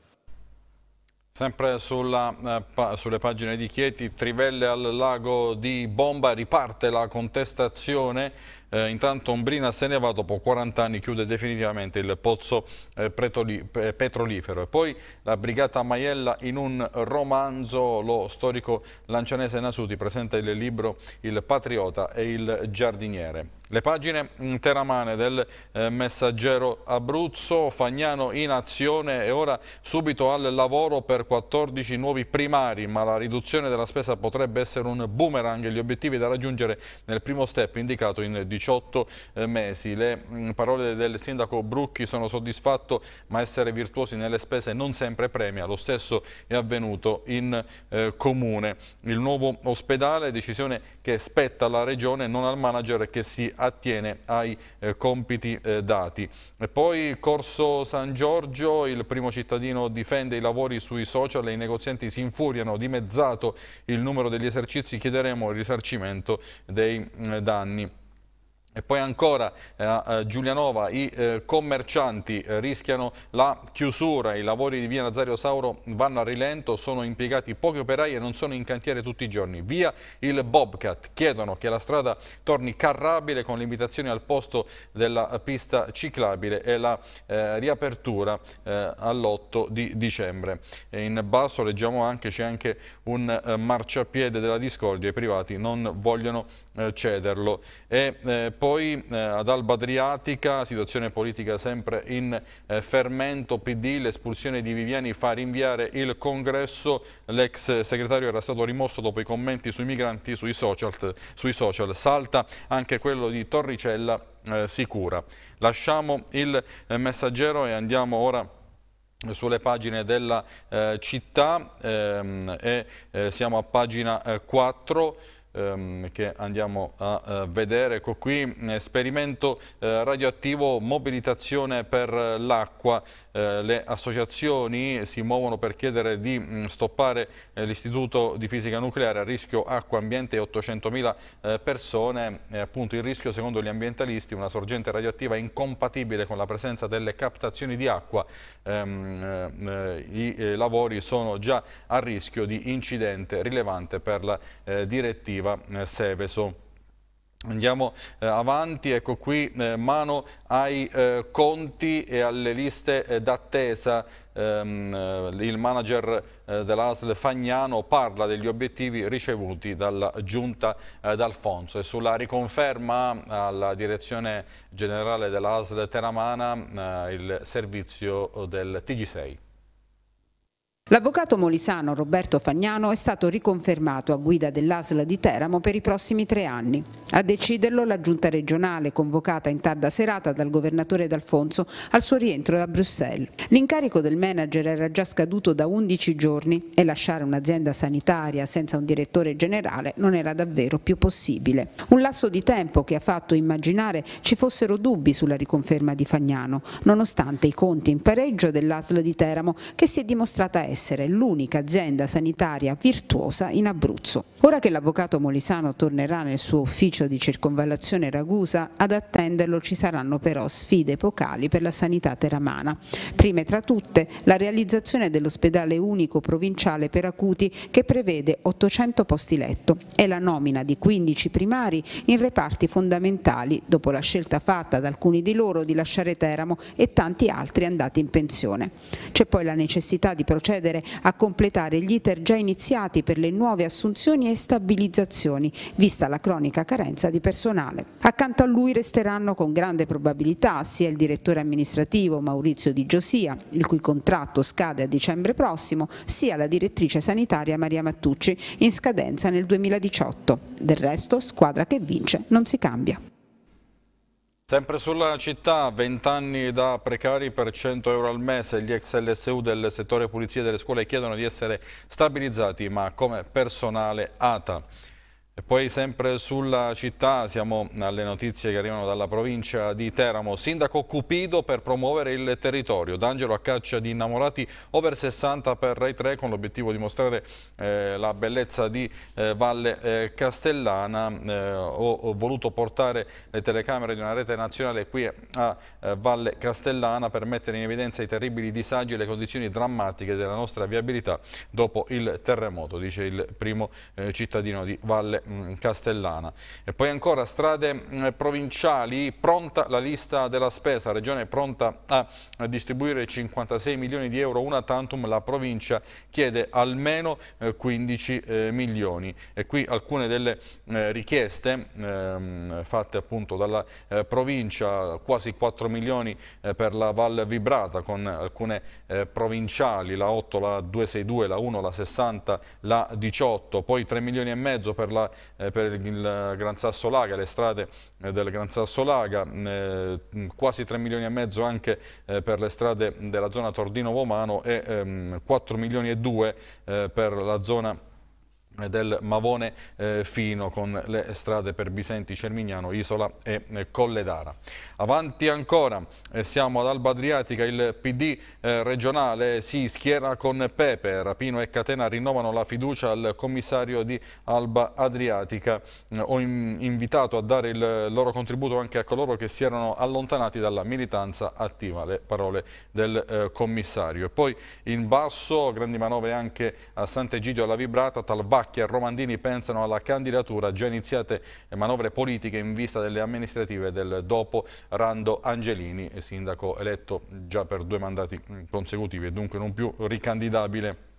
Sempre sulla, eh, sulle pagine di Chieti, Trivelle al lago di Bomba, riparte la contestazione eh, intanto Ombrina se ne va dopo 40 anni, chiude definitivamente il pozzo eh, petrolifero. E poi la Brigata Maiella in un romanzo, lo storico lancianese Nasuti presenta il libro Il Patriota e il Giardiniere. Le pagine teramane del eh, messaggero Abruzzo, Fagnano in azione e ora subito al lavoro per 14 nuovi primari, ma la riduzione della spesa potrebbe essere un boomerang, gli obiettivi da raggiungere nel primo step indicato in 18 eh, mesi. Le mm, parole del sindaco Brucchi sono soddisfatto, ma essere virtuosi nelle spese non sempre premia, lo stesso è avvenuto in eh, comune. Il nuovo ospedale, decisione che spetta alla regione, non al manager che si attiene ai eh, compiti eh, dati. E poi Corso San Giorgio, il primo cittadino difende i lavori sui social e i negozianti si infuriano, dimezzato il numero degli esercizi, chiederemo il risarcimento dei mm, danni. E poi ancora eh, a eh, Giulianova i eh, commercianti eh, rischiano la chiusura, i lavori di via Nazario Sauro vanno a rilento, sono impiegati pochi operai e non sono in cantiere tutti i giorni. Via il Bobcat chiedono che la strada torni carrabile con limitazioni al posto della pista ciclabile e la eh, riapertura eh, all'8 di dicembre. E in basso leggiamo anche c'è anche un marciapiede della discordia, i privati non vogliono cederlo. E, poi eh, ad Alba Adriatica, situazione politica sempre in eh, fermento, PD, l'espulsione di Viviani fa rinviare il congresso, l'ex segretario era stato rimosso dopo i commenti sui migranti sui social, sui social. salta anche quello di Torricella eh, sicura. Lasciamo il eh, messaggero e andiamo ora eh, sulle pagine della eh, città ehm, e siamo a pagina 4 ehm, che andiamo a eh, vedere. Ecco qui, esperimento eh, radioattivo, mobilitazione per l'acqua. Eh, le associazioni si muovono per chiedere di mh, mm, stoppare eh, l'Istituto di Fisica Nucleare a rischio acqua, ambiente eh, e 800.000 persone. appunto il rischio, secondo gli ambientalisti, una sorgente radioattiva incompatibile con la presenza delle captazioni di acqua. Ehm, eh, I lavori sono già a rischio di incidente rilevante per la direttiva Sportiva eh, Seveso. Andiamo eh, avanti, ecco qui eh, mano ai eh, conti e alle liste eh, d'attesa. Ehm, eh, il manager dell'ASL Fagnano parla degli obiettivi ricevuti dalla giunta d'Alfonso e sulla riconferma alla direzione generale dell'ASL Teramana il servizio del TG6. L'avvocato molisano Roberto Fagnano è stato riconfermato a guida dell'ASL di Teramo per i prossimi tre anni. A deciderlo la giunta regionale convocata in tarda serata dal governatore D'Alfonso al suo rientro da Bruxelles. L'incarico del manager era già scaduto da 11 giorni e lasciare un'azienda sanitaria senza un direttore generale non era davvero più possibile. Un lasso di tempo che ha fatto immaginare ci fossero dubbi sulla riconferma di Fagnano, nonostante i conti in pareggio dell'ASL di Teramo che si è dimostrata essere essere l'unica azienda sanitaria virtuosa in Abruzzo. Ora che l'avvocato Molisano tornerà nel suo ufficio di circonvallazione Ragusa, ad attenderlo ci saranno però sfide epocali per la sanità teramana. Prime tra tutte la realizzazione dell'ospedale unico provinciale per acuti che prevede 800 posti letto e la nomina di 15 primari in reparti fondamentali dopo la scelta fatta da alcuni di loro di lasciare Teramo e tanti altri andati in pensione. C'è poi la necessità di procedere procedere a completare gli iter già iniziati per le nuove assunzioni e stabilizzazioni, vista la cronica carenza di personale. Accanto a lui resteranno con grande probabilità sia il direttore amministrativo Maurizio Di Giosia, il cui contratto scade a dicembre prossimo, sia la direttrice sanitaria Maria Mattucci, in scadenza nel 2018. Del resto, squadra che vince non si cambia. Sempre sulla città, 20 anni da precari per 100 euro al mese, gli ex LSU del settore pulizia delle scuole chiedono di essere stabilizzati, ma come personale ATA. E poi sempre sulla città siamo alle notizie che arrivano dalla provincia di Teramo. Sindaco Cupido per promuovere il territorio. D'Angelo a caccia di innamorati over 60 per Rai 3 con l'obiettivo di mostrare eh, la bellezza di eh, Valle eh, Castellana. Eh, ho, ho, voluto portare le telecamere di una rete nazionale qui a eh, Valle Castellana per mettere in evidenza i terribili disagi e le condizioni drammatiche della nostra viabilità dopo il terremoto, dice il primo eh, cittadino di Valle Castellana. Mm, castellana. E poi ancora strade mm, provinciali, pronta la lista della spesa, la regione è pronta a distribuire 56 milioni di euro una tantum, la provincia chiede almeno 15 eh, eh, milioni. E qui alcune delle eh, richieste ehm, fatte appunto dalla provincia, quasi 4 milioni per la Val Vibrata con alcune provinciali, la 8, la 262, la 1, la 60, la 18, poi 3 milioni e mezzo per la eh, per il Gran Sasso Laga, le strade eh, del Gran Sasso Laga, eh, mm, quasi 3 milioni e mezzo anche per le strade della zona Tordino-Vomano e 4 ehm, milioni e 2 per la zona del Mavone eh, fino con le strade per Bisenti, Cermignano, Isola e eh, Colledara. Avanti ancora, eh, siamo ad Alba Adriatica, il PD eh, regionale si schiera con Pepe, Rapino e Catena rinnovano la fiducia al commissario di Alba Adriatica. Eh, ho invitato a dare il loro contributo anche a coloro che si erano allontanati dalla militanza attiva, le parole del commissario. E poi in basso, grandi manovre anche a Sant'Egidio alla Vibrata, Talvacchi e Romandini pensano alla candidatura, già iniziate manovre politiche in vista delle amministrative del dopo Rando Angelini, sindaco eletto già per due mandati mm, consecutivi e dunque non più ricandidabile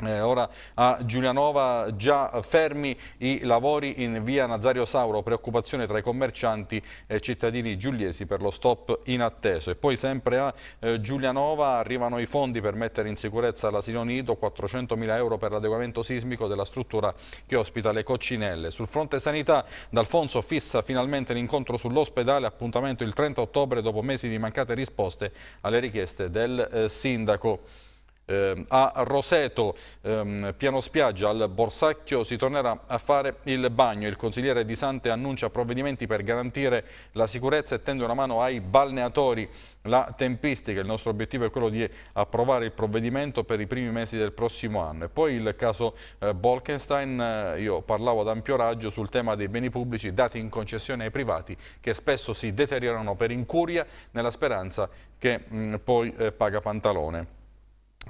eh, ora a Giulianova già fermi i lavori in via Nazario Sauro, preoccupazione tra i commercianti e cittadini giuliesi per lo stop inatteso. E poi sempre a eh, Giulianova arrivano i fondi per mettere in sicurezza l'asilo nido, 400.000 euro per l'adeguamento sismico della struttura che ospita le coccinelle. Sul fronte sanità D'Alfonso fissa finalmente l'incontro sull'ospedale, appuntamento il 30 ottobre dopo mesi di mancate risposte alle richieste del eh, sindaco eh, a Roseto, ehm, piano spiaggia, al Borsacchio si tornerà a fare il bagno. Il consigliere di Sante annuncia provvedimenti per garantire la sicurezza e tende una mano ai balneatori. La tempistica, il nostro obiettivo è quello di approvare il provvedimento per i primi mesi del prossimo anno. E poi il caso eh, Bolkenstein, eh, io parlavo ad ampio raggio sul tema dei beni pubblici dati in concessione ai privati che spesso si deteriorano per incuria nella speranza che mh, mm, poi eh, paga pantalone.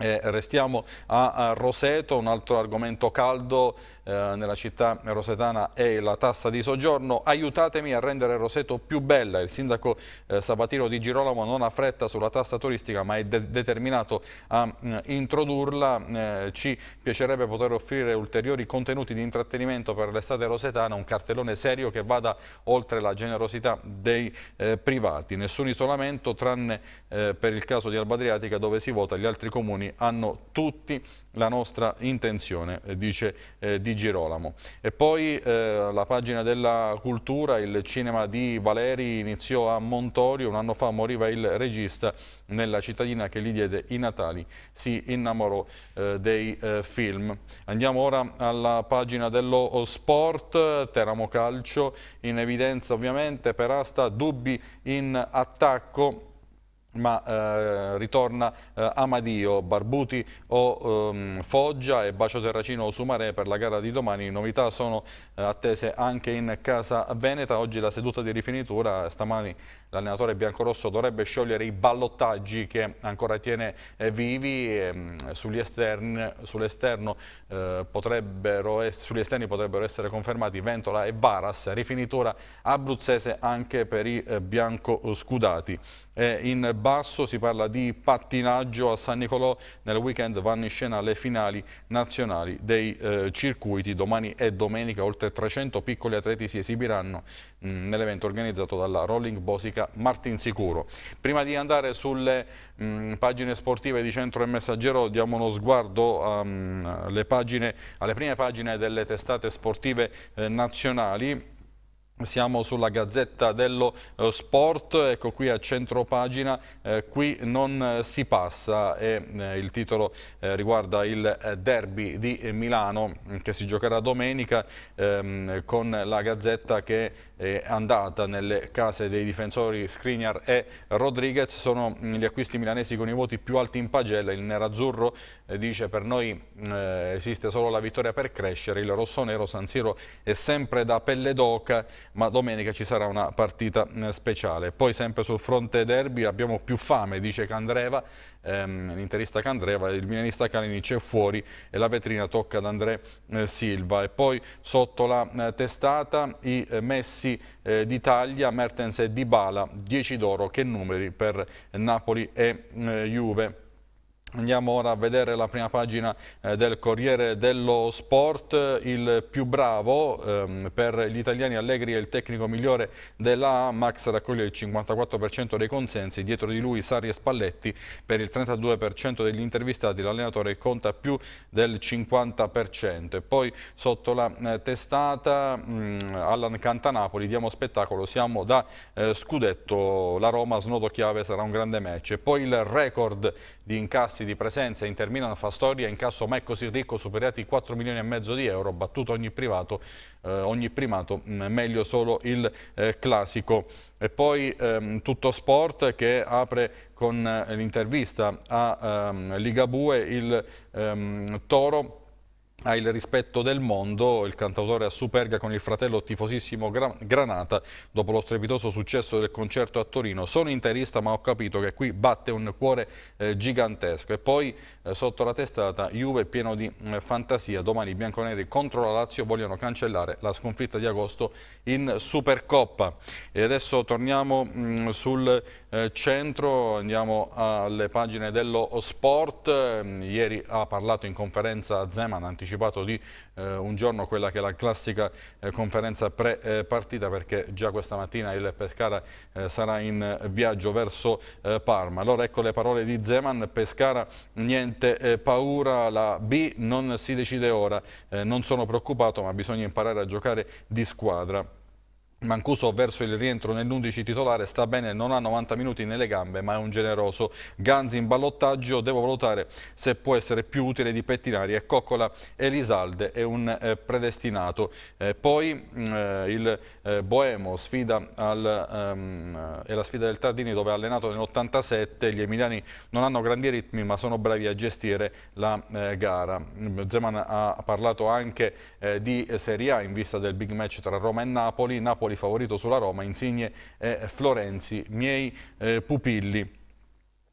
Eh, restiamo a, a, Roseto, un altro argomento caldo eh, nella città rosetana è la tassa di soggiorno. Aiutatemi a rendere Roseto più bella. Il sindaco eh, Sabatino di Girolamo non ha fretta sulla tassa turistica ma è de determinato a mh, eh, introdurla. Eh, ci piacerebbe poter offrire ulteriori contenuti di intrattenimento per l'estate rosetana, un cartellone serio che vada oltre la generosità dei eh, privati. Nessun isolamento tranne per il caso di Alba Adriatica dove si vota gli altri comuni hanno tutti la nostra intenzione, eh, dice eh, Di Girolamo. E poi eh, la pagina della cultura, il cinema di Valeri iniziò a Montorio, un anno fa moriva il regista nella cittadina che gli diede i Natali, si innamorò eh, dei eh, film. Andiamo ora alla pagina dello sport, Teramo Calcio, in evidenza ovviamente per asta dubbi in attacco ma eh, ritorna eh, Amadio, Barbuti o ehm, Foggia e Bacio Terracino o Sumare per la gara di domani. Novità sono eh, attese anche in casa Veneta. Oggi la seduta di rifinitura, stamani l'allenatore biancorosso dovrebbe sciogliere i ballottaggi che ancora tiene eh, vivi ehm, sugli esterni, sull'esterno eh, potrebbero, sugli esterni potrebbero essere confermati Ventola e Varas, rifinitura abruzzese anche per i eh, biancoscudati. in basso si parla di pattinaggio a San Nicolò, nel weekend vanno in scena le finali nazionali dei eh, circuiti, domani e domenica oltre 300 piccoli atleti si esibiranno mm, nell'evento organizzato dalla Rolling Bosica Francesca Martinsicuro. Prima di andare sulle mh, mm, pagine sportive di Centro e Messaggero diamo uno sguardo um, alle, pagine, alle prime pagine delle testate sportive eh, nazionali. Siamo sulla Gazzetta dello eh, Sport, ecco qui a centro pagina, eh, qui non eh, si passa e eh, il titolo eh, riguarda il eh, derby di Milano che si giocherà domenica ehm, con la Gazzetta che è andata nelle case dei difensori Skriniar e Rodriguez. Sono mm, gli acquisti milanesi con i voti più alti in pagella. Il nerazzurro eh, dice per noi mm, eh, esiste solo la vittoria per crescere. Il rossonero San Siro è sempre da pelle d'oca, ma domenica ci sarà una partita mm, speciale. Poi sempre sul fronte derby abbiamo più fame, dice Candreva ehm, l'interista Candreva, il milanista Calinic è fuori e la vetrina tocca ad André eh, Silva. E poi sotto la eh, testata i eh, messi eh, d'Italia, Mertens e Dybala, 10 d'oro, che numeri per eh, Napoli e eh, Juve. Andiamo ora a vedere la prima pagina eh, del Corriere dello Sport, il più bravo ehm, per gli italiani Allegri è il tecnico migliore della Max raccoglie il 54% dei consensi, dietro di lui Sari e Spalletti per il 32% degli intervistati, l'allenatore conta più del 50%. E poi sotto la eh, testata mh, mm, Allan Cantanapoli, diamo spettacolo, siamo da eh, Scudetto, la Roma snodo chiave sarà un grande match. E poi il record di incassi tassi di presenza Inter Milan fa storia, incasso mai così ricco, superiati i 4 milioni e mezzo di euro, battuto ogni, privato, eh, ogni primato, mm, meglio solo il eh, classico. E poi ehm, Tutto Sport che apre con eh, l'intervista a ehm, Ligabue il ehm, Toro ha il rispetto del mondo, il cantautore a Superga con il fratello tifosissimo Granata dopo lo strepitoso successo del concerto a Torino. Sono interista ma ho capito che qui batte un cuore eh, gigantesco e poi eh, sotto la testata Juve pieno di eh, fantasia, domani i bianconeri contro la Lazio vogliono cancellare la sconfitta di agosto in Supercoppa. E adesso torniamo mh, mm, sul eh, centro, andiamo alle pagine dello sport, mm, ieri ha parlato in conferenza Zeman anticipato anticipato di eh, un giorno quella che è la classica eh, conferenza pre-partita perché già questa mattina il Pescara eh, sarà in viaggio verso eh, Parma. Allora ecco le parole di Zeman, Pescara niente eh, paura, la B non si decide ora, non sono preoccupato ma bisogna imparare a giocare di squadra. Mancuso verso il rientro nell'11 titolare sta bene, non ha 90 minuti nelle gambe ma è un generoso Ganzi in ballottaggio, devo valutare se può essere più utile di Pettinari e Coccola Elisalde è un eh, predestinato. Eh, poi mm, eh, il eh, Boemo sfida al, ehm, eh, è la sfida del Tardini dove ha allenato nell'87, gli emiliani non hanno grandi ritmi ma sono bravi a gestire la eh, gara. Zeman ha parlato anche di Serie A in vista del big match tra Roma e Napoli, Napoli Napoli favorito sulla Roma, Insigne e eh, Florenzi, miei eh, pupilli.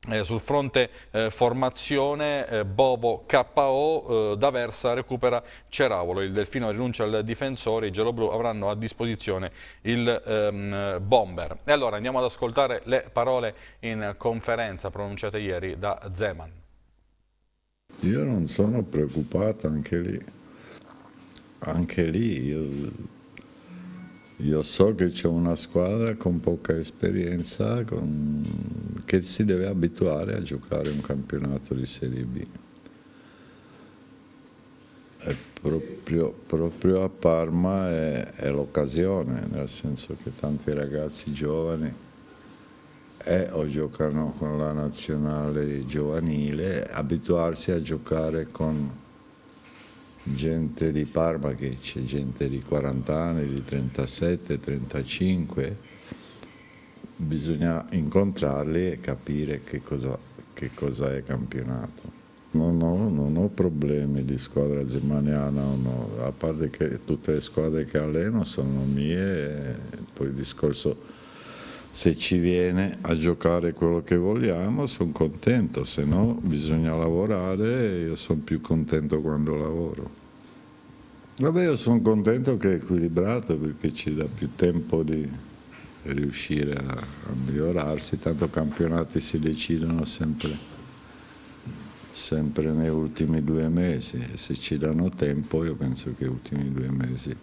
Eh, sul fronte eh, formazione eh, Bovo KO, eh, D'Aversa recupera Ceravolo, il Delfino rinuncia al difensore, i geloblu avranno a disposizione il ehm, bomber. E allora andiamo ad ascoltare le parole in conferenza pronunciate ieri da Zeman. Io non sono preoccupato anche lì, anche lì io io so che c'è una squadra con poca esperienza con... che si deve abituare a giocare un campionato di Serie B. Proprio, proprio, a Parma è, è l'occasione, nel senso che tanti ragazzi giovani è, eh, o giocano con la nazionale giovanile, abituarsi a giocare con gente di Parma che c'è gente di 40 anni, di 37, 35, bisogna incontrarli e capire che cosa, che cosa è campionato. Non ho, non ho, problemi di squadra germaniana o no, a parte che tutte le squadre che alleno sono mie, poi il discorso se ci viene a giocare quello che vogliamo sono contento, se no bisogna lavorare e io sono più contento quando lavoro. Vabbè, io sono contento che è equilibrato perché ci dà più tempo di riuscire a, a migliorarsi, tanto campionati si decidono sempre sempre negli ultimi due mesi e se ci danno tempo io penso che negli ultimi due mesi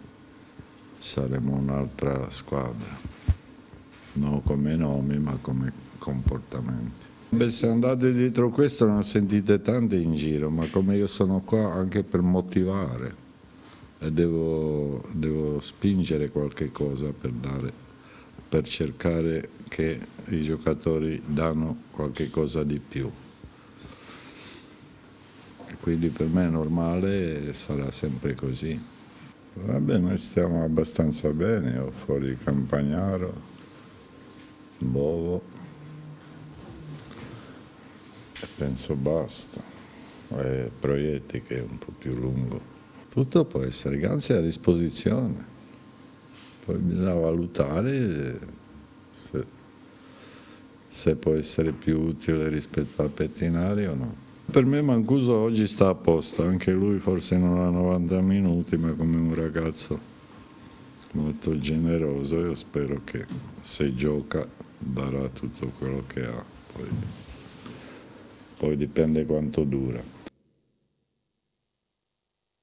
saremo un'altra squadra non come nomi ma come comportamenti. Beh, se andate dietro questo non sentite tante in giro, ma come io sono qua anche per motivare e devo, devo spingere qualche cosa per, dare, per cercare che i giocatori danno qualche cosa di più. Quindi per me è normale e sarà sempre così. Vabbè, noi stiamo abbastanza bene, ho fuori Campagnaro, muovo boh. e penso basta. E proietti che è un po' più lungo. Tutto può essere, Ganzi è a disposizione. Poi bisogna valutare se, se può essere più utile rispetto al pettinari o no. Per me Mancuso oggi sta a posto, anche lui forse non ha 90 minuti, ma come un ragazzo molto generoso, io spero che se gioca darà tutto quello che ha, poi, poi dipende quanto dura.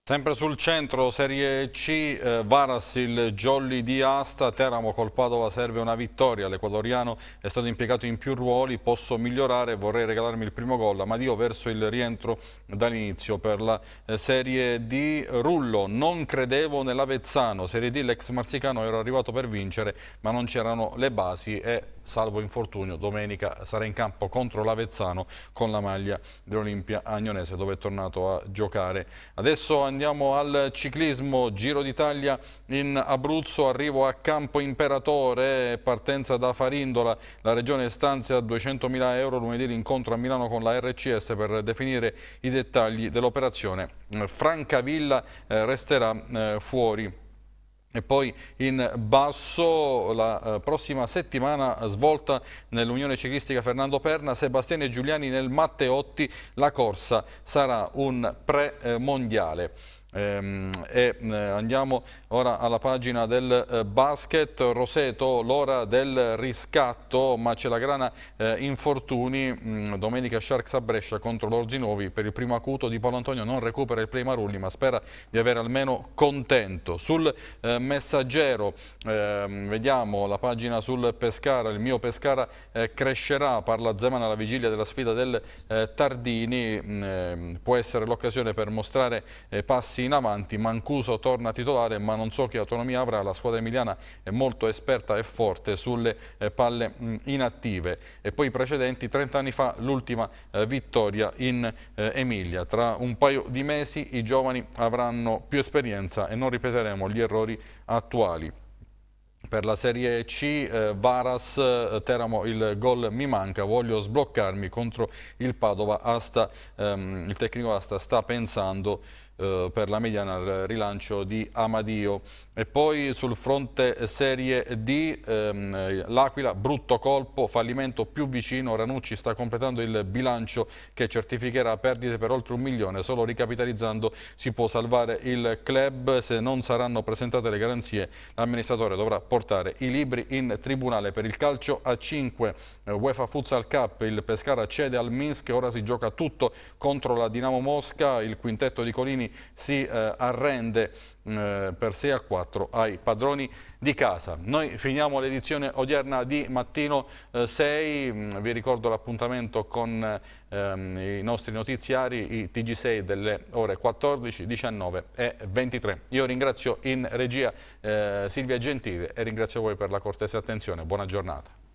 Sempre sul centro, Serie C, eh, Varas il jolly di Asta, Teramo col Padova serve una vittoria, l'equadoriano è stato impiegato in più ruoli, posso migliorare, vorrei regalarmi il primo gol, ma Dio verso il rientro dall'inizio per la eh, Serie D, Rullo, non credevo nell'Avezzano, Serie D l'ex marsicano era arrivato per vincere ma non c'erano le basi e salvo infortunio, domenica sarà in campo contro l'Avezzano con la maglia dell'Olimpia Agnonese dove è tornato a giocare. Adesso andiamo al ciclismo, Giro d'Italia in Abruzzo, arrivo a Campo Imperatore, partenza da Farindola, la regione stanzia 200.000 euro lunedì l'incontro a Milano con la RCS per definire i dettagli dell'operazione. Francavilla eh, resterà eh, fuori. E poi in basso la eh, prossima settimana svolta nell'Unione Ciclistica Fernando Perna, Sebastiani e Giuliani nel Matteotti, la corsa sarà un pre-mondiale. Ehm, e eh, andiamo ora alla pagina del eh, basket, Roseto, l'ora del riscatto, ma c'è la grana eh, infortuni, mm, domenica Sharks a Brescia contro l'Orzinovi, per il primo acuto di Paolo Antonio non recupera il play Marulli, ma spera di avere almeno contento. Sul eh, messaggero eh, vediamo la pagina sul Pescara, il mio Pescara eh, crescerà, parla Zeman alla vigilia della sfida del Tardini, mm, ehm, può essere l'occasione per mostrare passi passi in avanti, Mancuso torna titolare ma non so che autonomia avrà, la squadra emiliana è molto esperta e forte sulle eh, palle mm, inattive e poi i precedenti 30 anni fa l'ultima eh, vittoria in eh, Emilia, tra un paio di mesi i giovani avranno più esperienza e non ripeteremo gli errori attuali. Per la Serie C, eh, Varas, eh, Teramo, il gol mi manca, voglio sbloccarmi contro il Padova, Asta, ehm, il tecnico Asta sta pensando eh, per la mediana al rilancio di Amadio. E poi sul fronte Serie D, ehm, l'Aquila, brutto colpo, fallimento più vicino, Ranucci sta completando il bilancio che certificherà perdite per oltre un milione, solo ricapitalizzando si può salvare il club, se non saranno presentate le garanzie l'amministratore dovrà portare i libri in tribunale per il calcio a 5, eh, UEFA Futsal Cup, il Pescara cede al Minsk, ora si gioca tutto contro la Dinamo Mosca, il quintetto di Colini si eh, arrende mm, eh, per 6 a 4 ai padroni di casa. Noi finiamo l'edizione odierna di mattino 6, eh, mm, vi ricordo l'appuntamento con ehm, i nostri notiziari, i TG6 delle ore 14, 19 e 23. Io ringrazio in regia eh, Silvia Gentile e ringrazio voi per la cortese attenzione, buona giornata.